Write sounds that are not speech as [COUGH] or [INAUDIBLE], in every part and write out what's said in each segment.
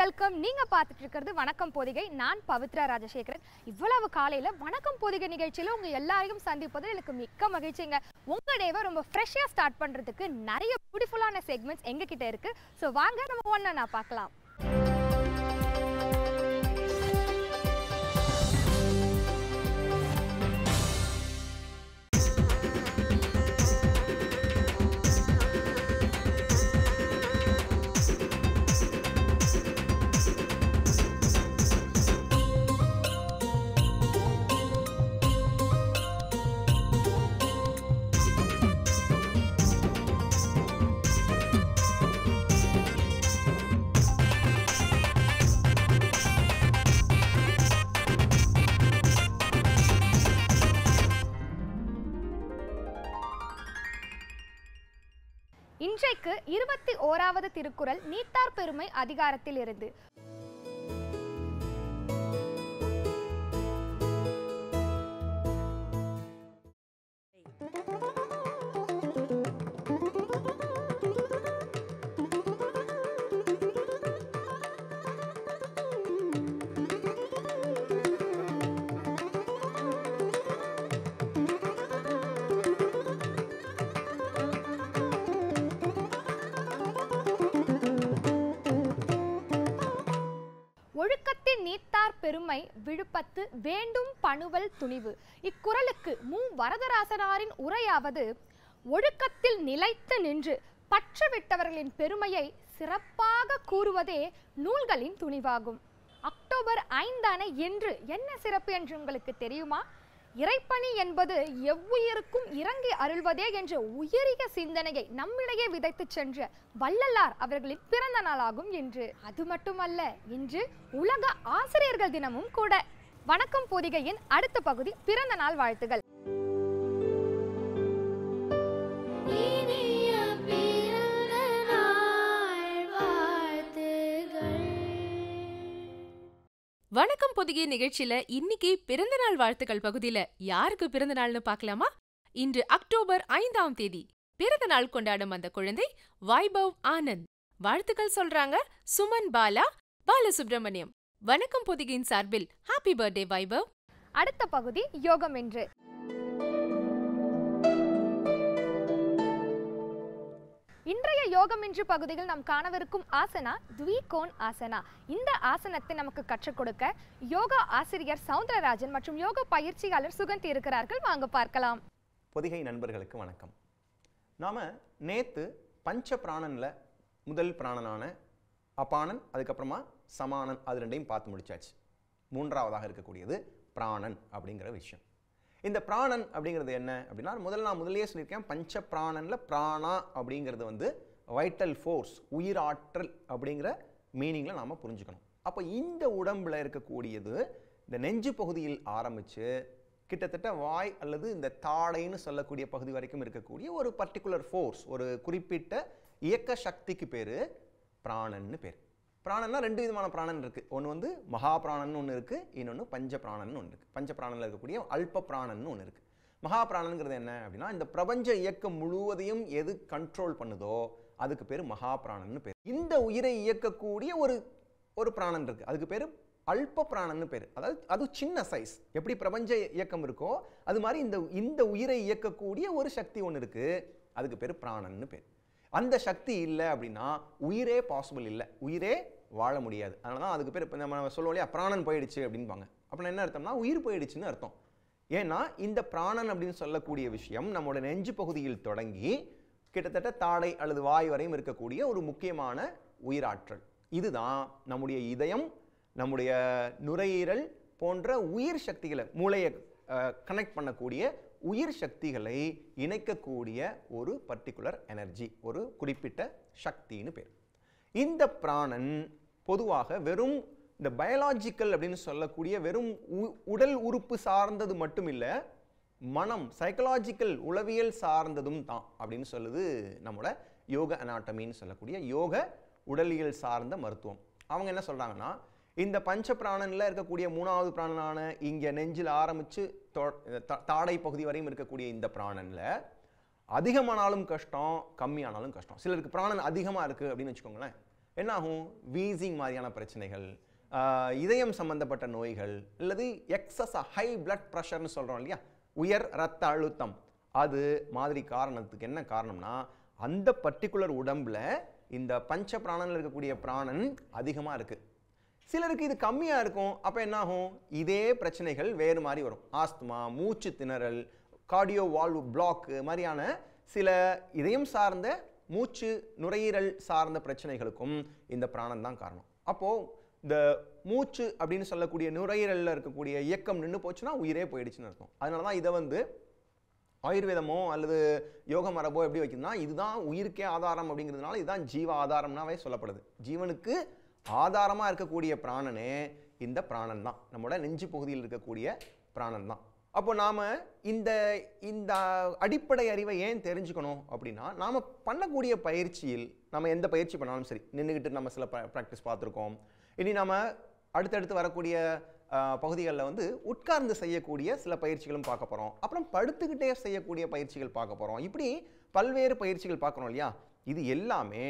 welcome நீங்க பார்த்துட்டு இருக்கிறது வணக்கம் போதிகை நான் பவித்ரா ராஜசேகரன் இவ்வளவு காலையில வணக்கம் போதிகை நிகழ்ச்சியில உங்க எல்லாரையும் சந்திப்பது எனக்கு மிக்க மகிழ்ச்சிங்க உங்க டேவை ரொம்ப ஃப்ரெஷ்ஷாக ஸ்டார்ட் பண்றதுக்கு நிறைய பியூட்டிஃபுல்லான செக்மெண்ட்ஸ் எங்ககிட்ட இருக்கு ஸோ வாங்க நம்ம ஒன்னா நான் பார்க்கலாம் ஓராவது திருக்குறள் நீத்தார் பெருமை அதிகாரத்தில் இருந்து பெருமை விழுப்பத்து வேண்டும் பணுவல் துணிவு இக்குரலுக்கு மு வரதராசனாரின் உரையாவது ஒழுக்கத்தில் நிலைத்து நின்று பற்று விட்டவர்களின் பெருமையை சிறப்பாக கூறுவதே நூல்களின் துணிவாகும் அக்டோபர் ஐந்தான என்று என்ன சிறப்பு என்று உங்களுக்கு தெரியுமா இறைப்பணி என்பது எவ்வுயிருக்கும் இறங்கி அருள்வதே என்ற உயரிய சிந்தனையை நம்மிடையே விதைத்து சென்ற வள்ளலார் அவர்களின் பிறந்த நாளாகும் என்று அது மட்டுமல்ல இன்று உலக ஆசிரியர்கள் தினமும் கூட வணக்கம் பொதிகையின் அடுத்த பகுதி பிறந்த நாள் வாழ்த்துகள் வணக்கம் புதுகை நிகழ்ச்சியில இன்னைக்கு பிறந்தநாள் வாழ்த்துக்கள் பகுதியில யாருக்கு பிறந்தநாள்னு பார்க்கலாமா இன்று அக்டோபர் ஐந்தாம் தேதி பிறந்தநாள் கொண்டாடும் அந்த குழந்தை வைபவ் ஆனந்த் வாழ்த்துக்கள் சொல்றாங்க சுமன் பாலா பாலசுப்ரமணியம் வணக்கம் புதுகையின் சார்பில் ஹாப்பி பர்த்டே வைபவ் அடுத்த பகுதி யோகம் என்று இன்றைய யோகம் இன்று பகுதியில் நாம் காணவிருக்கும் ஆசனா துவிகோன் ஆசனா இந்த ஆசனத்தை நமக்கு கற்றுக் கொடுக்க யோகா ஆசிரியர் சவுந்தரராஜன் மற்றும் யோக பயிற்சியாளர் சுகந்தி இருக்கிறார்கள் வாங்க பார்க்கலாம் பொதிகை நண்பர்களுக்கு வணக்கம் நாம் நேற்று பஞ்ச பிராணன்ல முதல் பிராணனான அபானன் அதுக்கப்புறமா சமானன் அது ரெண்டையும் பார்த்து முடிச்சாச்சு மூன்றாவதாக இருக்கக்கூடியது பிராணன் அப்படிங்கிற விஷயம் இந்த பிராணன் அப்படிங்கிறது என்ன அப்படின்னா முதல்ல நான் முதலே சொல்லியிருக்கேன் பஞ்ச பிராணனில் பிராணா அப்படிங்கிறது வந்து வைட்டல் ஃபோர்ஸ் உயிராற்றல் அப்படிங்கிற மீனிங்கில் நாம் புரிஞ்சுக்கணும் அப்போ இந்த உடம்பில் இருக்கக்கூடியது இந்த நெஞ்சு பகுதியில் ஆரம்பித்து கிட்டத்தட்ட வாய் அல்லது இந்த தாடைன்னு சொல்லக்கூடிய பகுதி வரைக்கும் இருக்கக்கூடிய ஒரு பர்டிகுலர் ஃபோர்ஸ் ஒரு குறிப்பிட்ட இயக்க சக்திக்கு பேர் பிராணன்னு பேர் பிராணன்னா ரெண்டு விதமான பிராணன் இருக்குது ஒன்று வந்து மகா பிராணன் ஒன்று இருக்குது இன்னொன்று பஞ்ச பிராணன் ஒன்று இருக்குது பஞ்ச பிராணனில் இருக்கக்கூடிய அல்ப பிராணன் ஒன்று இருக்குது மகா பிராணனுங்கிறது என்ன அப்படின்னா இந்த பிரபஞ்ச இயக்கம் முழுவதையும் எது கண்ட்ரோல் பண்ணுதோ அதுக்கு பேர் மகா பிராணன்னு பேர் இந்த உயிரை இயக்கக்கூடிய ஒரு ஒரு பிராணன் இருக்குது அதுக்கு பேர் அல்ப பிராணன்னு பேர் அதாவது அது சின்ன சைஸ் எப்படி பிரபஞ்ச இயக்கம் இருக்கோ அது மாதிரி இந்த இந்த உயிரை இயக்கக்கூடிய ஒரு சக்தி ஒன்று இருக்குது அதுக்கு பேர் பிராணன்னு பேர் அந்த சக்தி இல்லை அப்படின்னா உயிரே பாசிபிள் இல்லை உயிரே வாழ முடியாது அதனால தான் அதுக்கு பேர் இப்போ நம்ம சொல்லுவோம் இல்லையா பிராணன் போயிடுச்சு அப்படின்பாங்க அப்படின்னா என்ன அர்த்தம்னா உயிர் போயிடுச்சுன்னு அர்த்தம் ஏன்னா இந்த பிராணன் அப்படின்னு சொல்லக்கூடிய விஷயம் நம்மளோட நெஞ்சு பகுதியில் தொடங்கி கிட்டத்தட்ட தாடை அல்லது வாய் வரையும் இருக்கக்கூடிய ஒரு முக்கியமான உயிராற்றல் இதுதான் நம்முடைய இதயம் நம்முடைய நுரையீரல் போன்ற உயிர் சக்திகளை மூளையை கனெக்ட் பண்ணக்கூடிய உயிர் சக்திகளை இணைக்கக்கூடிய ஒரு பர்டிகுலர் எனர்ஜி ஒரு குறிப்பிட்ட சக்தின்னு பேர் இந்த பிராணன் பொதுவாக வெறும் இந்த பயாலாஜிக்கல் அப்படின்னு சொல்லக்கூடிய வெறும் உடல் உறுப்பு சார்ந்தது மட்டும் இல்லை மனம் சைக்கலாஜிக்கல் உளவியல் சார்ந்ததும் தான் அப்படின்னு சொல்லுது நம்மளோட யோக அனாட்டமின்னு சொல்லக்கூடிய யோக உடலியல் சார்ந்த மருத்துவம் அவங்க என்ன சொல்கிறாங்கன்னா இந்த பஞ்ச பிராணனில் இருக்கக்கூடிய மூணாவது பிராணனான இங்கே நெஞ்சில் ஆரம்பித்து தாடை பகுதி வரையும் இருக்கக்கூடிய இந்த பிராணனில் அதிகமானாலும் கஷ்டம் கம்மியானாலும் கஷ்டம் சிலருக்கு பிராணன் அதிகமாக இருக்குது அப்படின்னு வச்சுக்கோங்களேன் என்னாகும் வீசிங் மாதிரியான பிரச்சனைகள் இதயம் சம்மந்தப்பட்ட நோய்கள் அல்லது எக்ஸஸ் ஹை பிளட் ப்ரெஷர்னு சொல்கிறோம் இல்லையா உயர் ரத்த அழுத்தம் அது மாதிரி காரணத்துக்கு என்ன காரணம்னா அந்த பர்டிகுலர் உடம்பில் இந்த பஞ்ச பிராணனில் இருக்கக்கூடிய பிராணன் அதிகமாக இருக்குது சிலருக்கு இது கம்மியாக இருக்கும் அப்போ என்னாகும் இதே பிரச்சனைகள் வேறு மாதிரி வரும் ஆஸ்துமா மூச்சு திணறல் கார்டியோ வால்வு பிளாக்கு மாதிரியான சில இதயம் சார்ந்த மூச்சு நுரையீரல் சார்ந்த பிரச்சனைகளுக்கும் இந்த பிராணம் தான் காரணம் அப்போது இந்த மூச்சு அப்படின்னு சொல்லக்கூடிய நுரையீரலில் இருக்கக்கூடிய இயக்கம் நின்று போச்சுன்னா உயிரே போயிடுச்சுன்னு அர்த்தம் அதனால தான் இதை வந்து ஆயுர்வேதமோ அல்லது யோக மரபோ எப்படி வைக்குதுன்னா இதுதான் உயிருக்கே ஆதாரம் அப்படிங்கிறதுனால இதுதான் ஜீவ ஆதாரம்னாவே சொல்லப்படுது ஜீவனுக்கு ஆதாரமாக இருக்கக்கூடிய பிராணனே இந்த பிராணன் தான் நம்மளோட நெஞ்சு பகுதியில் இருக்கக்கூடிய பிராணன் தான் அப்போ நாம் இந்த இந்த அடிப்படை அறிவை ஏன் தெரிஞ்சுக்கணும் அப்படின்னா நாம் பண்ணக்கூடிய பயிற்சியில் நம்ம எந்த பயிற்சி பண்ணாலும் சரி நின்றுக்கிட்டு நம்ம சில ப்ராக்டிஸ் பார்த்துருக்கோம் இனி நம்ம அடுத்தடுத்து வரக்கூடிய பகுதிகளில் வந்து உட்கார்ந்து செய்யக்கூடிய சில பயிற்சிகளும் பார்க்க போகிறோம் அப்புறம் படுத்துக்கிட்டே செய்யக்கூடிய பயிற்சிகள் பார்க்க போகிறோம் இப்படி பல்வேறு பயிற்சிகள் பார்க்குறோம் இல்லையா இது எல்லாமே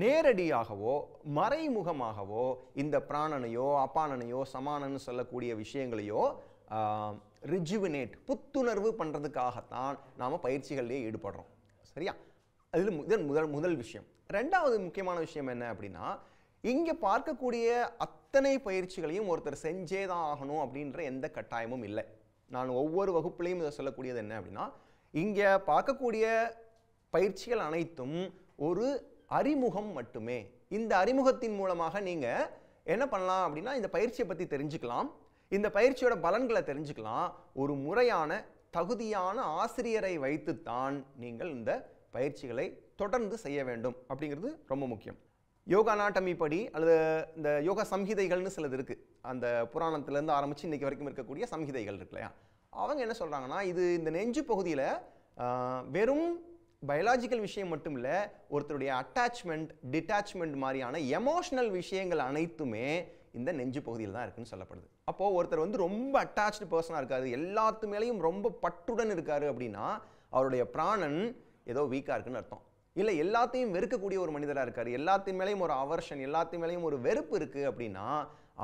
நேரடியாகவோ மறைமுகமாகவோ இந்த பிராணனையோ அப்பானனையோ சமானன்னு சொல்லக்கூடிய விஷயங்களையோ ரிஜுவினேட் புத்துணர்வு பண்ணுறதுக்காகத்தான் நாம் பயிற்சிகள்லேயே ஈடுபடுறோம் சரியா அதில் முதல் முதல் முதல் விஷயம் ரெண்டாவது முக்கியமான விஷயம் என்ன அப்படின்னா இங்கே பார்க்கக்கூடிய அத்தனை பயிற்சிகளையும் ஒருத்தர் செஞ்சே தான் ஆகணும் அப்படின்ற எந்த கட்டாயமும் இல்லை நான் ஒவ்வொரு வகுப்புலையும் இதை சொல்லக்கூடியது என்ன அப்படின்னா இங்கே பார்க்கக்கூடிய பயிற்சிகள் அனைத்தும் ஒரு அறிமுகம் மட்டுமே இந்த அறிமுகத்தின் மூலமாக நீங்கள் என்ன பண்ணலாம் அப்படின்னா இந்த பயிற்சியை பற்றி தெரிஞ்சுக்கலாம் இந்த பயிற்சியோட பலன்களை தெரிஞ்சுக்கலாம் ஒரு முறையான தகுதியான ஆசிரியரை வைத்துத்தான் நீங்கள் இந்த பயிற்சிகளை தொடர்ந்து செய்ய வேண்டும் அப்படிங்கிறது ரொம்ப முக்கியம் யோகா நாட்டமி படி அல்லது இந்த யோகா சம்ஹிதைகள்னு சிலது இருக்குது அந்த புராணத்துலேருந்து ஆரம்பித்து இன்னைக்கு வரைக்கும் இருக்கக்கூடிய சம்ஹிதைகள் இருக்கு இல்லையா அவங்க என்ன சொல்கிறாங்கன்னா இது இந்த நெஞ்சு பகுதியில் வெறும் பயாலாஜிக்கல் விஷயம் மட்டும் இல்லை ஒருத்தருடைய அட்டாச்மெண்ட் டிட்டாச்மெண்ட் மாதிரியான எமோஷ்னல் விஷயங்கள் அனைத்துமே இந்த நெஞ்சு பகுதியில் தான் இருக்குன்னு சொல்லப்படுது அப்போது ஒருத்தர் வந்து ரொம்ப அட்டாச்சு பர்சனாக இருக்காரு எல்லாத்து மேலேயும் ரொம்ப பற்றுடன் இருக்காரு அப்படின்னா அவருடைய பிராணன் ஏதோ வீக்காக இருக்குன்னு அர்த்தம் இல்லை எல்லாத்தையும் வெறுக்கக்கூடிய ஒரு மனிதராக இருக்கார் எல்லாத்தையும் மேலேயும் ஒரு அவர்ஷன் எல்லாத்தின் மேலேயும் ஒரு வெறுப்பு இருக்குது அப்படின்னா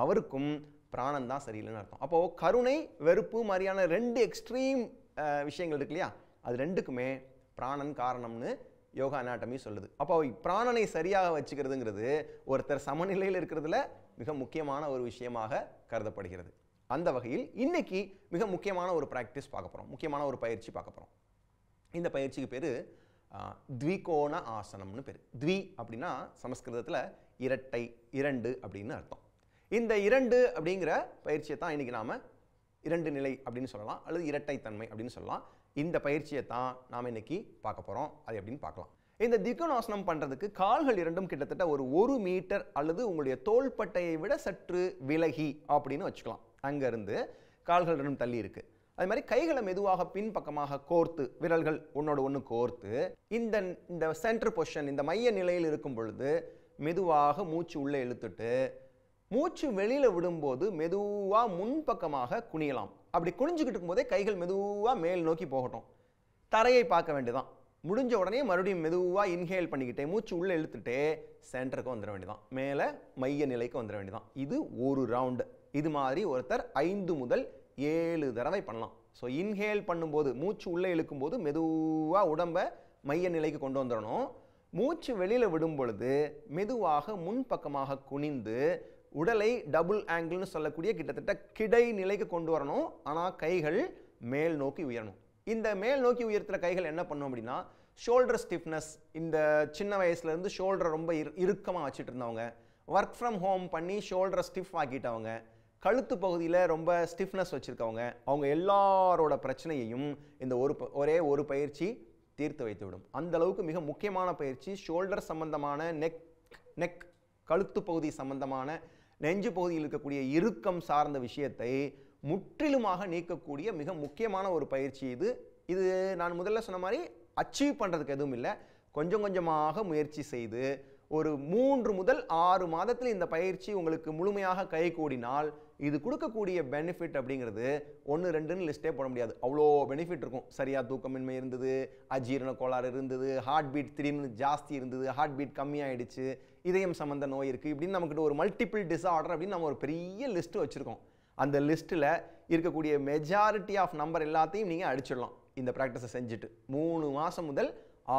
அவருக்கும் பிராணம் தான் சரியில்லைன்னு அர்த்தம் அப்போது கருணை வெறுப்பு மாதிரியான ரெண்டு எக்ஸ்ட்ரீம் விஷயங்கள் இருக்கு இல்லையா அது ரெண்டுக்குமே பிராணன் காரணம்னு யோகா அனாட்டமி சொல்லுது அப்போ பிராணனை சரியாக வச்சுக்கிறதுங்கிறது ஒருத்தர் சமநிலையில் இருக்கிறதுல மிக முக்கியமான ஒரு விஷயமாக கருதப்படுகிறது அந்த வகையில் இன்றைக்கி மிக முக்கியமான ஒரு ப்ராக்டிஸ் பார்க்க போகிறோம் முக்கியமான ஒரு பயிற்சி பார்க்க போகிறோம் இந்த பயிற்சிக்கு பேர் த்விகோண ஆசனம்னு பேர் த்வி அப்படின்னா சமஸ்கிருதத்தில் இரட்டை இரண்டு அப்படின்னு அர்த்தம் இந்த இரண்டு அப்படிங்கிற பயிற்சியை தான் இன்றைக்கி நாம் இரண்டு நிலை அப்படின்னு சொல்லலாம் அல்லது இரட்டைத்தன்மை அப்படின்னு சொல்லலாம் இந்த பயிற்சியை தான் நாம் இன்றைக்கி பார்க்க போகிறோம் அது எப்படின்னு பார்க்கலாம் இந்த திக்குநாசனம் பண்ணுறதுக்கு கால்கள் இரண்டும் கிட்டத்தட்ட ஒரு ஒரு மீட்டர் அல்லது உங்களுடைய தோள்பட்டையை விட சற்று விலகி அப்படின்னு வச்சுக்கலாம் அங்கேருந்து கால்கள் இரண்டும் தள்ளி இருக்குது அது மாதிரி கைகளை மெதுவாக பின்பக்கமாக கோர்த்து விரல்கள் உன்னோட ஒன்று கோர்த்து இந்த இந்த சென்டர் பொஷன் இந்த மைய நிலையில் இருக்கும் பொழுது மெதுவாக மூச்சு உள்ளே இழுத்துட்டு மூச்சு வெளியில் விடும்போது மெதுவாக முன்பக்கமாக குனியலாம் அப்படி குனிஞ்சுக்கிட்டு இருக்கும்போதே கைகள் மெதுவாக மேல் நோக்கி போகட்டும் தரையை பார்க்க வேண்டியதான் முடிஞ்ச உடனே மறுபடியும் மெதுவாக இன்ஹேல் பண்ணிக்கிட்டே மூச்சு உள்ளே இழுத்துட்டே சென்டருக்கு வந்துட வேண்டியதான் மேலே மைய நிலைக்கு வந்துட வேண்டியதான் இது ஒரு ரவுண்டு இது மாதிரி ஒருத்தர் ஐந்து முதல் ஏழு தடவை பண்ணலாம் ஸோ இன்ஹேல் பண்ணும்போது மூச்சு உள்ளே இழுக்கும்போது மெதுவாக உடம்பை மைய நிலைக்கு கொண்டு வந்துடணும் மூச்சு வெளியில் விடும் பொழுது மெதுவாக முன்பக்கமாக குனிந்து உடலை டபுள் ஆங்கிள்னு சொல்லக்கூடிய கிட்டத்தட்ட கிடை நிலைக்கு கொண்டு வரணும் ஆனால் கைகள் மேல் நோக்கி உயரணும் இந்த மேல் நோக்கி உயர்த்துகிற கைகள் என்ன பண்ணும் அப்படின்னா ஷோல்டர் ஸ்டிஃப்னஸ் இந்த சின்ன வயசுலேருந்து ஷோல்டரை ரொம்ப இரு இறுக்கமாக வச்சுட்டு இருந்தவங்க ஒர்க் ஃப்ரம் ஹோம் பண்ணி ஷோல்டரை ஸ்டிஃப் ஆக்கிட்டவங்க கழுத்து பகுதியில் ரொம்ப ஸ்டிஃப்னஸ் வச்சுருக்கவங்க அவங்க எல்லாரோட பிரச்சனையையும் இந்த ஒரு ஒரே ஒரு பயிற்சி தீர்த்து வைத்துவிடும் அந்த அளவுக்கு மிக முக்கியமான பயிற்சி ஷோல்டர் சம்பந்தமான நெக் நெக் கழுத்து பகுதி சம்பந்தமான நெஞ்சு பகுதியில் இருக்கக்கூடிய இறுக்கம் சார்ந்த விஷயத்தை முற்றிலுமாக நீக்கக்கூடிய மிக முக்கியமான ஒரு பயிற்சி இது இது நான் முதல்ல சொன்ன மாதிரி அச்சீவ் பண்ணுறதுக்கு எதுவும் இல்லை கொஞ்சம் கொஞ்சமாக முயற்சி செய்து ஒரு மூன்று முதல் ஆறு மாதத்தில் இந்த பயிற்சி உங்களுக்கு முழுமையாக கை கூடினால் இது கொடுக்கக்கூடிய பெனிஃபிட் அப்படிங்கிறது ஒன்று ரெண்டுன்னு லிஸ்ட்டே போட முடியாது அவ்வளோ பெனிஃபிட் இருக்கும் சரியாக தூக்கமின்மை இருந்தது அஜீரண கோளாறு இருந்தது ஹார்ட் பீட் திடீர்னு ஜாஸ்தி இருந்தது ஹார்ட் பீட் கம்மியாயிடுச்சு இதயம் சம்மந்த நோய் இருக்குது இப்படின்னு நம்மக்கிட்ட ஒரு மல்டிபிள் டிஸார்டர் அப்படின்னு நம்ம ஒரு பெரிய லிஸ்ட்டு வச்சுருக்கோம் அந்த லிஸ்ட்டில் இருக்கக்கூடிய மெஜாரிட்டி ஆஃப் நம்பர் எல்லாத்தையும் நீங்கள் அடிச்சிடலாம் இந்த ப்ராக்டிஸை செஞ்சுட்டு மூணு மாதம் முதல்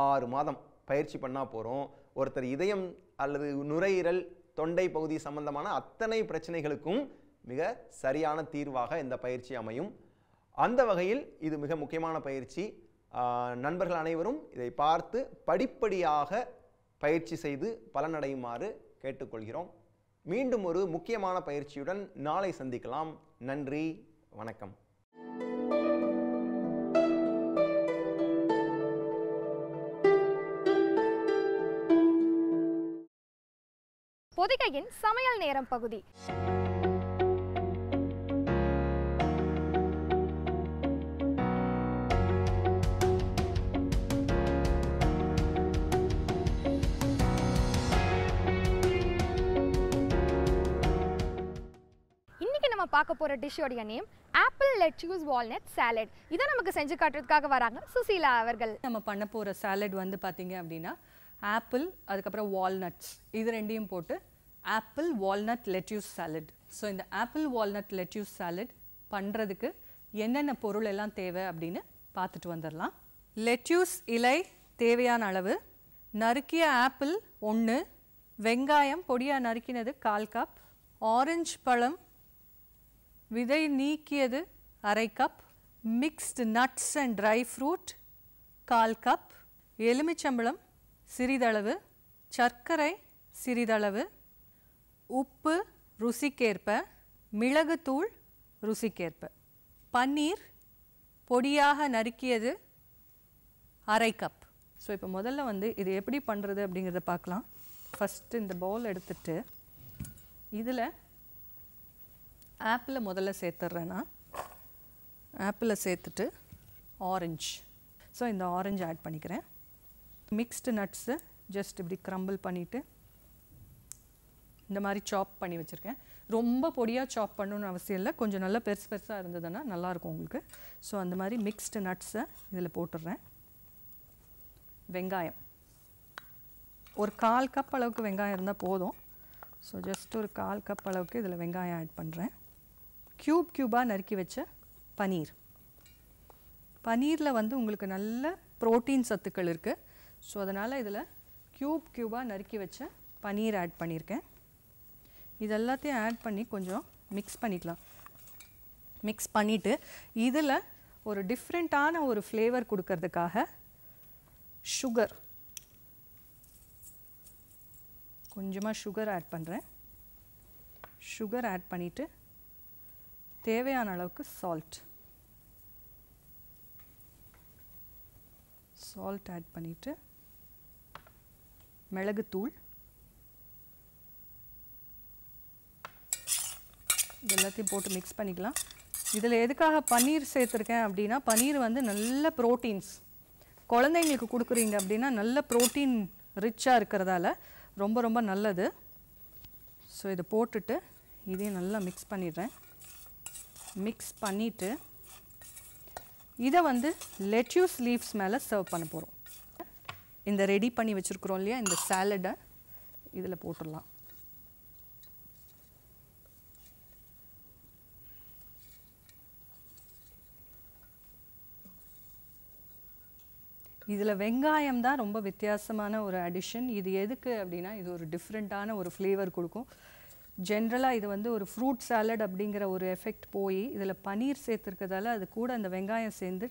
ஆறு மாதம் பயிற்சி பண்ணால் போகிறோம் ஒருத்தர் இதயம் அல்லது நுரையீரல் தொண்டை பகுதி சம்பந்தமான அத்தனை பிரச்சனைகளுக்கும் மிக சரியான தீர்வாக இந்த பயிற்சி அமையும் அந்த வகையில் இது மிக முக்கியமான பயிற்சி நண்பர்கள் அனைவரும் இதை பார்த்து படிப்படியாக பயிற்சி செய்து பலனடையுமாறு கேட்டுக்கொள்கிறோம் மீண்டும் ஒரு முக்கியமான பயிற்சியுடன் நாளை சந்திக்கலாம் நன்றி வணக்கம் பொதிகையின் சமையல் நேரம் பகுதி பார்க்க போகிற டிஷ்ஷோடைய name apple lettuce walnut salad இதை நமக்கு செஞ்சு காட்டுறதுக்காக வராங்க சுசீலா அவர்கள் நம்ம பண்ண போகிற சாலட் வந்து பார்த்தீங்க அப்படின்னா ஆப்பிள் அதுக்கப்புறம் வால்நட்ஸ் இது ரெண்டையும் போட்டு apple walnut lettuce salad so இந்த ஆப்பிள் வால்நட் லெட்யூஸ் சாலட் பண்ணுறதுக்கு என்னென்ன பொருள் எல்லாம் தேவை அப்படின்னு பார்த்துட்டு வந்துடலாம் லெட்யூஸ் இலை தேவையான அளவு நறுக்கிய ஆப்பிள் ஒன்று வெங்காயம் பொடியாக நறுக்கினது கால் கப் ஆரஞ்சு பழம் விதை நீக்கியது அரை cup mixed nuts and dry fruit கால் கப் எலுமிச்சம்பழம் சிறிதளவு சர்க்கரை சிறிதளவு உப்பு ருசிக்கேற்ப மிளகுத்தூள் ருசிக்கேற்ப பன்னீர் பொடியாக நறுக்கியது அரை கப் ஸோ இப்போ முதல்ல வந்து இது எப்படி பண்ணுறது அப்படிங்கிறத பார்க்கலாம் ஃபஸ்ட்டு இந்த பவுல் எடுத்துகிட்டு இதில் ஆப்பிள் முதல்ல சேர்த்துட்றேன்னா நான் சேர்த்துட்டு ஆரஞ்ச் ஸோ இந்த ஆரஞ்சு ஆட் பண்ணிக்கிறேன் மிக்ஸ்டு நட்ஸு ஜஸ்ட் இப்படி க்ரம்பிள் பண்ணிவிட்டு இந்த மாதிரி சாப் பண்ணி வச்சுருக்கேன் ரொம்ப பொடியாக சாப் பண்ணணுன்னு அவசியம் இல்லை கொஞ்சம் நல்லா பெருசு பெருசாக இருந்ததுன்னா நல்லாயிருக்கும் உங்களுக்கு ஸோ அந்த மாதிரி மிக்ஸ்டு நட்ஸை இதில் போட்டுடுறேன் வெங்காயம் ஒரு கால் கப் அளவுக்கு வெங்காயம் இருந்தால் போதும் ஸோ ஜஸ்ட் ஒரு கால் கப் அளவுக்கு இதில் வெங்காயம் ஆட் பண்ணுறேன் க்யூப் க்யூபாக நறுக்கி வச்ச பனீர் பனீரில் வந்து உங்களுக்கு நல்ல ப்ரோட்டீன் சத்துக்கள் இருக்குது ஸோ அதனால் இதில் க்யூப் க்யூபாக நறுக்கி வச்ச பனீர் ஆட் பண்ணியிருக்கேன் இது எல்லாத்தையும் ஆட் பண்ணி கொஞ்சம் மிக்ஸ் பண்ணிக்கலாம் மிக்ஸ் பண்ணிவிட்டு இதில் ஒரு டிஃப்ரெண்ட்டான ஒரு ஃப்ளேவர் கொடுக்கறதுக்காக சுகர் கொஞ்சமாக சுகர் ஆட் பண்ணுறேன் சுகர் ஆட் பண்ணிவிட்டு தேவையான அளவுக்கு சால்ட் சால்ட் ஆட் பண்ணிவிட்டு மிளகுத்தூள் இது எல்லாத்தையும் போட்டு மிக்ஸ் பண்ணிக்கலாம் இதில் எதுக்காக பன்னீர் சேர்த்துருக்கேன் அப்படின்னா பன்னீர் வந்து நல்ல ப்ரோட்டீன்ஸ் குழந்தைங்களுக்கு கொடுக்குறீங்க அப்படின்னா நல்ல ப்ரோட்டீன் ரிச்சாக இருக்கிறதால ரொம்ப ரொம்ப நல்லது ஸோ இதை போட்டுட்டு இதையும் நல்லா மிக்ஸ் பண்ணிடுறேன் மிக்ஸ் பண்ணிட்டு இதை வந்து லெட்யூஸ் லீவ்ஸ் மேலே சர்வ் பண்ண போகிறோம் இந்த ரெடி பண்ணி வச்சுருக்குறோம் இல்லையா இந்த சாலடை இதில் போட்டுடலாம் இதில் வெங்காயம் தான் ரொம்ப வித்தியாசமான ஒரு அடிஷன் இது எதுக்கு அப்படின்னா இது ஒரு டிஃப்ரெண்ட்டான ஒரு ஃப்ளேவர் கொடுக்கும் ஜென்ரலாக இது வந்து ஒரு ஃப்ரூட் சாலட் அப்படிங்கிற ஒரு எஃபெக்ட் போய் இதில் பனீர் சேர்த்துருக்கிறதால அது கூட அந்த வெங்காயம் சேர்ந்து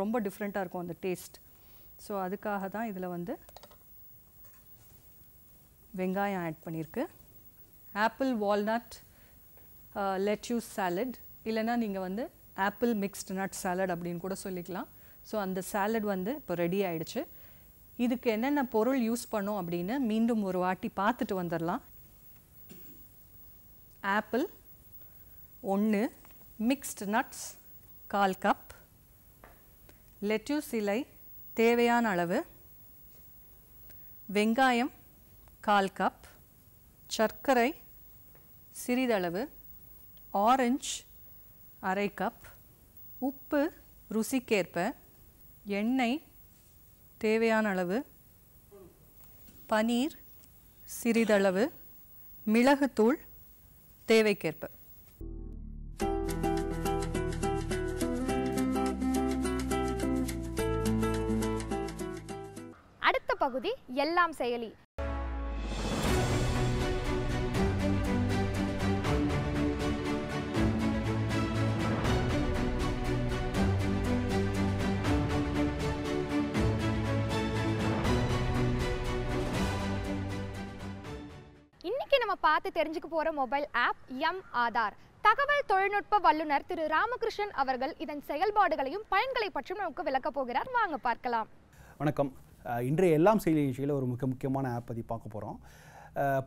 ரொம்ப டிஃப்ரெண்ட்டாக இருக்கும் அந்த டேஸ்ட் ஸோ அதுக்காக தான் இதில் வந்து வெங்காயம் ஆட் பண்ணியிருக்கு ஆப்பிள் வால்நட் லெட்யூஸ் சாலட் இல்லைனா நீங்கள் வந்து ஆப்பிள் மிக்ஸ்டு நட் சாலட் அப்படின்னு கூட சொல்லிக்கலாம் ஸோ அந்த சாலட் வந்து இப்போ ரெடி ஆயிடுச்சு இதுக்கு என்னென்ன பொருள் யூஸ் பண்ணோம் அப்படின்னு மீண்டும் ஒரு வாட்டி பார்த்துட்டு வந்துடலாம் ஆப்பிள் ஒன்று மிக்ஸ்டு நட்ஸ் கால் கப் லெட்யூஸ் இலை தேவையான அளவு வெங்காயம் கால் கப் சர்க்கரை சிறிதளவு ஆரஞ்சு அரை கப் உப்பு ருசிக்கேற்ப எண்ணெய் தேவையான அளவு பனீர் சிறிதளவு மிளகுத்தூள் தேவைக்கேற்ப அடுத்த பகுதி எல்லாம் செயலி இன்னைக்கு நம்ம பார்த்து தெரிஞ்சுக்க போகிற மொபைல் ஆப் எம் ஆதார் தகவல் தொழில்நுட்ப வல்லுநர் திரு ராமகிருஷ்ணன் அவர்கள் இதன் செயல்பாடுகளையும் பயன்களை பற்றியும் நமக்கு விளக்க போகிறார் வாங்க பார்க்கலாம் வணக்கம் இன்றைய எல்லாம் செய்தி நிகழ்ச்சியில் ஒரு மிக முக்கியமான ஆப் பற்றி பார்க்க போகிறோம்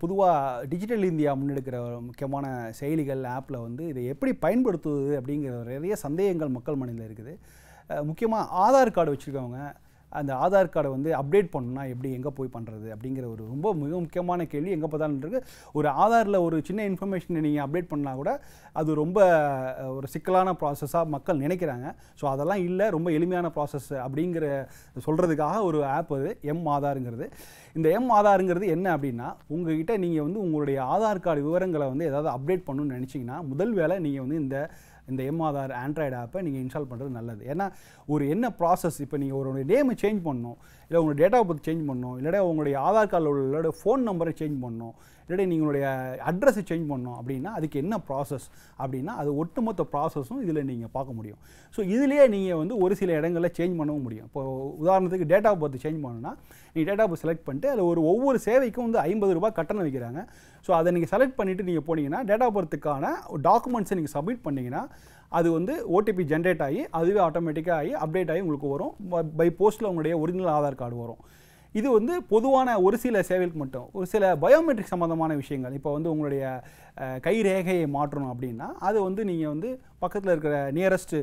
பொதுவாக டிஜிட்டல் இந்தியா முன்னெடுக்கிற ஒரு முக்கியமான செயலிகள் ஆப்பில் வந்து இதை எப்படி பயன்படுத்துவது அப்படிங்கிற நிறைய சந்தேகங்கள் மக்கள் மனதில் இருக்குது முக்கியமாக ஆதார் கார்டு வச்சுருக்கவங்க அந்த ஆதார் கார்டை வந்து அப்டேட் பண்ணணும்னா எப்படி எங்கே போய் பண்ணுறது அப்படிங்கிற ஒரு ரொம்ப மிக முக்கியமான கேள்வி எங்கே பார்த்தாலும் இருக்குது ஒரு ஆதாரில் ஒரு சின்ன இன்ஃபர்மேஷனை நீங்கள் அப்டேட் பண்ணால் கூட அது ரொம்ப ஒரு சிக்கலான ப்ராசஸாக மக்கள் நினைக்கிறாங்க ஸோ அதெல்லாம் இல்லை ரொம்ப எளிமையான ப்ராசஸ் அப்படிங்கிற சொல்கிறதுக்காக ஒரு ஆப் அது எம் ஆதாருங்கிறது இந்த எம் ஆதாருங்கிறது என்ன அப்படின்னா உங்கள்கிட்ட நீங்கள் வந்து உங்களுடைய ஆதார் கார்டு விவரங்களை வந்து ஏதாவது அப்டேட் பண்ணணும்னு நினச்சிங்கன்னா முதல் வேலை நீங்கள் வந்து இந்த இந்த ஆதார் ஆண்ட்ராய்டு ஆப்பை நீங்கள் இன்ஸ்டால் பண்ணுறது நல்லது ஏன்னா ஒரு என்ன ப்ராசஸ் இப்போ நீங்கள் ஒரு நேமை சேஞ்ச் பண்ணணும் இல்லை உங்களுடைய டேட்டா பர்த் சேஞ்ச் பண்ணணும் இல்லாட்டி உங்களுடைய ஆதார் கார்டில் உள்ள ஃபோன் நம்பரை சேஞ்ச் பண்ணணும் இல்லாட்டி நீங்களுடைய அட்ரஸை சேஞ்ச் பண்ணணும் அப்படின்னா அதுக்கு என்ன ப்ராசஸ் அப்படின்னா அது ஒட்டுமொத்த ப்ராசஸும் இதில் நீங்கள் பார்க்க முடியும் ஸோ இதிலேயே நீங்கள் வந்து ஒரு சில இடங்களில் சேஞ்ச் பண்ணவும் முடியும் இப்போ உதாரணத்துக்கு டேட்டா பர்த் சேஞ்ச் பண்ணணும்னா நீங்கள் டேட்டா பர்த் செலக்ட் பண்ணிட்டு அதில் ஒரு ஒவ்வொரு சேவைக்கும் வந்து ஐம்பது ரூபாய் கட்டணம் வைக்கிறாங்க ஸோ அதை நீங்கள் செலக்ட் பண்ணிவிட்டு நீங்கள் போனீங்கன்னா டேட்டா பர்த்துக்கான டாக்குமெண்ட்ஸை நீங்கள் சப்மிட் பண்ணிங்கன்னா அது வந்து ஓடிபி ஜென்ரேட் ஆகி அதுவே ஆட்டோமேட்டிக்காக ஆகி அப்டேட் ஆகி உங்களுக்கு வரும் பை போஸ்ட்டில் உங்களுடைய ஒரிஜினல் ஆதார் கார்டு வரும் இது வந்து பொதுவான ஒரு சில சேவைகளுக்கு மட்டும் ஒரு சில பயோமெட்ரிக் சம்மந்தமான விஷயங்கள் இப்போ வந்து உங்களுடைய கைரேகையை மாற்றணும் அப்படின்னா அது வந்து நீங்கள் வந்து பக்கத்தில் இருக்கிற நியரஸ்ட்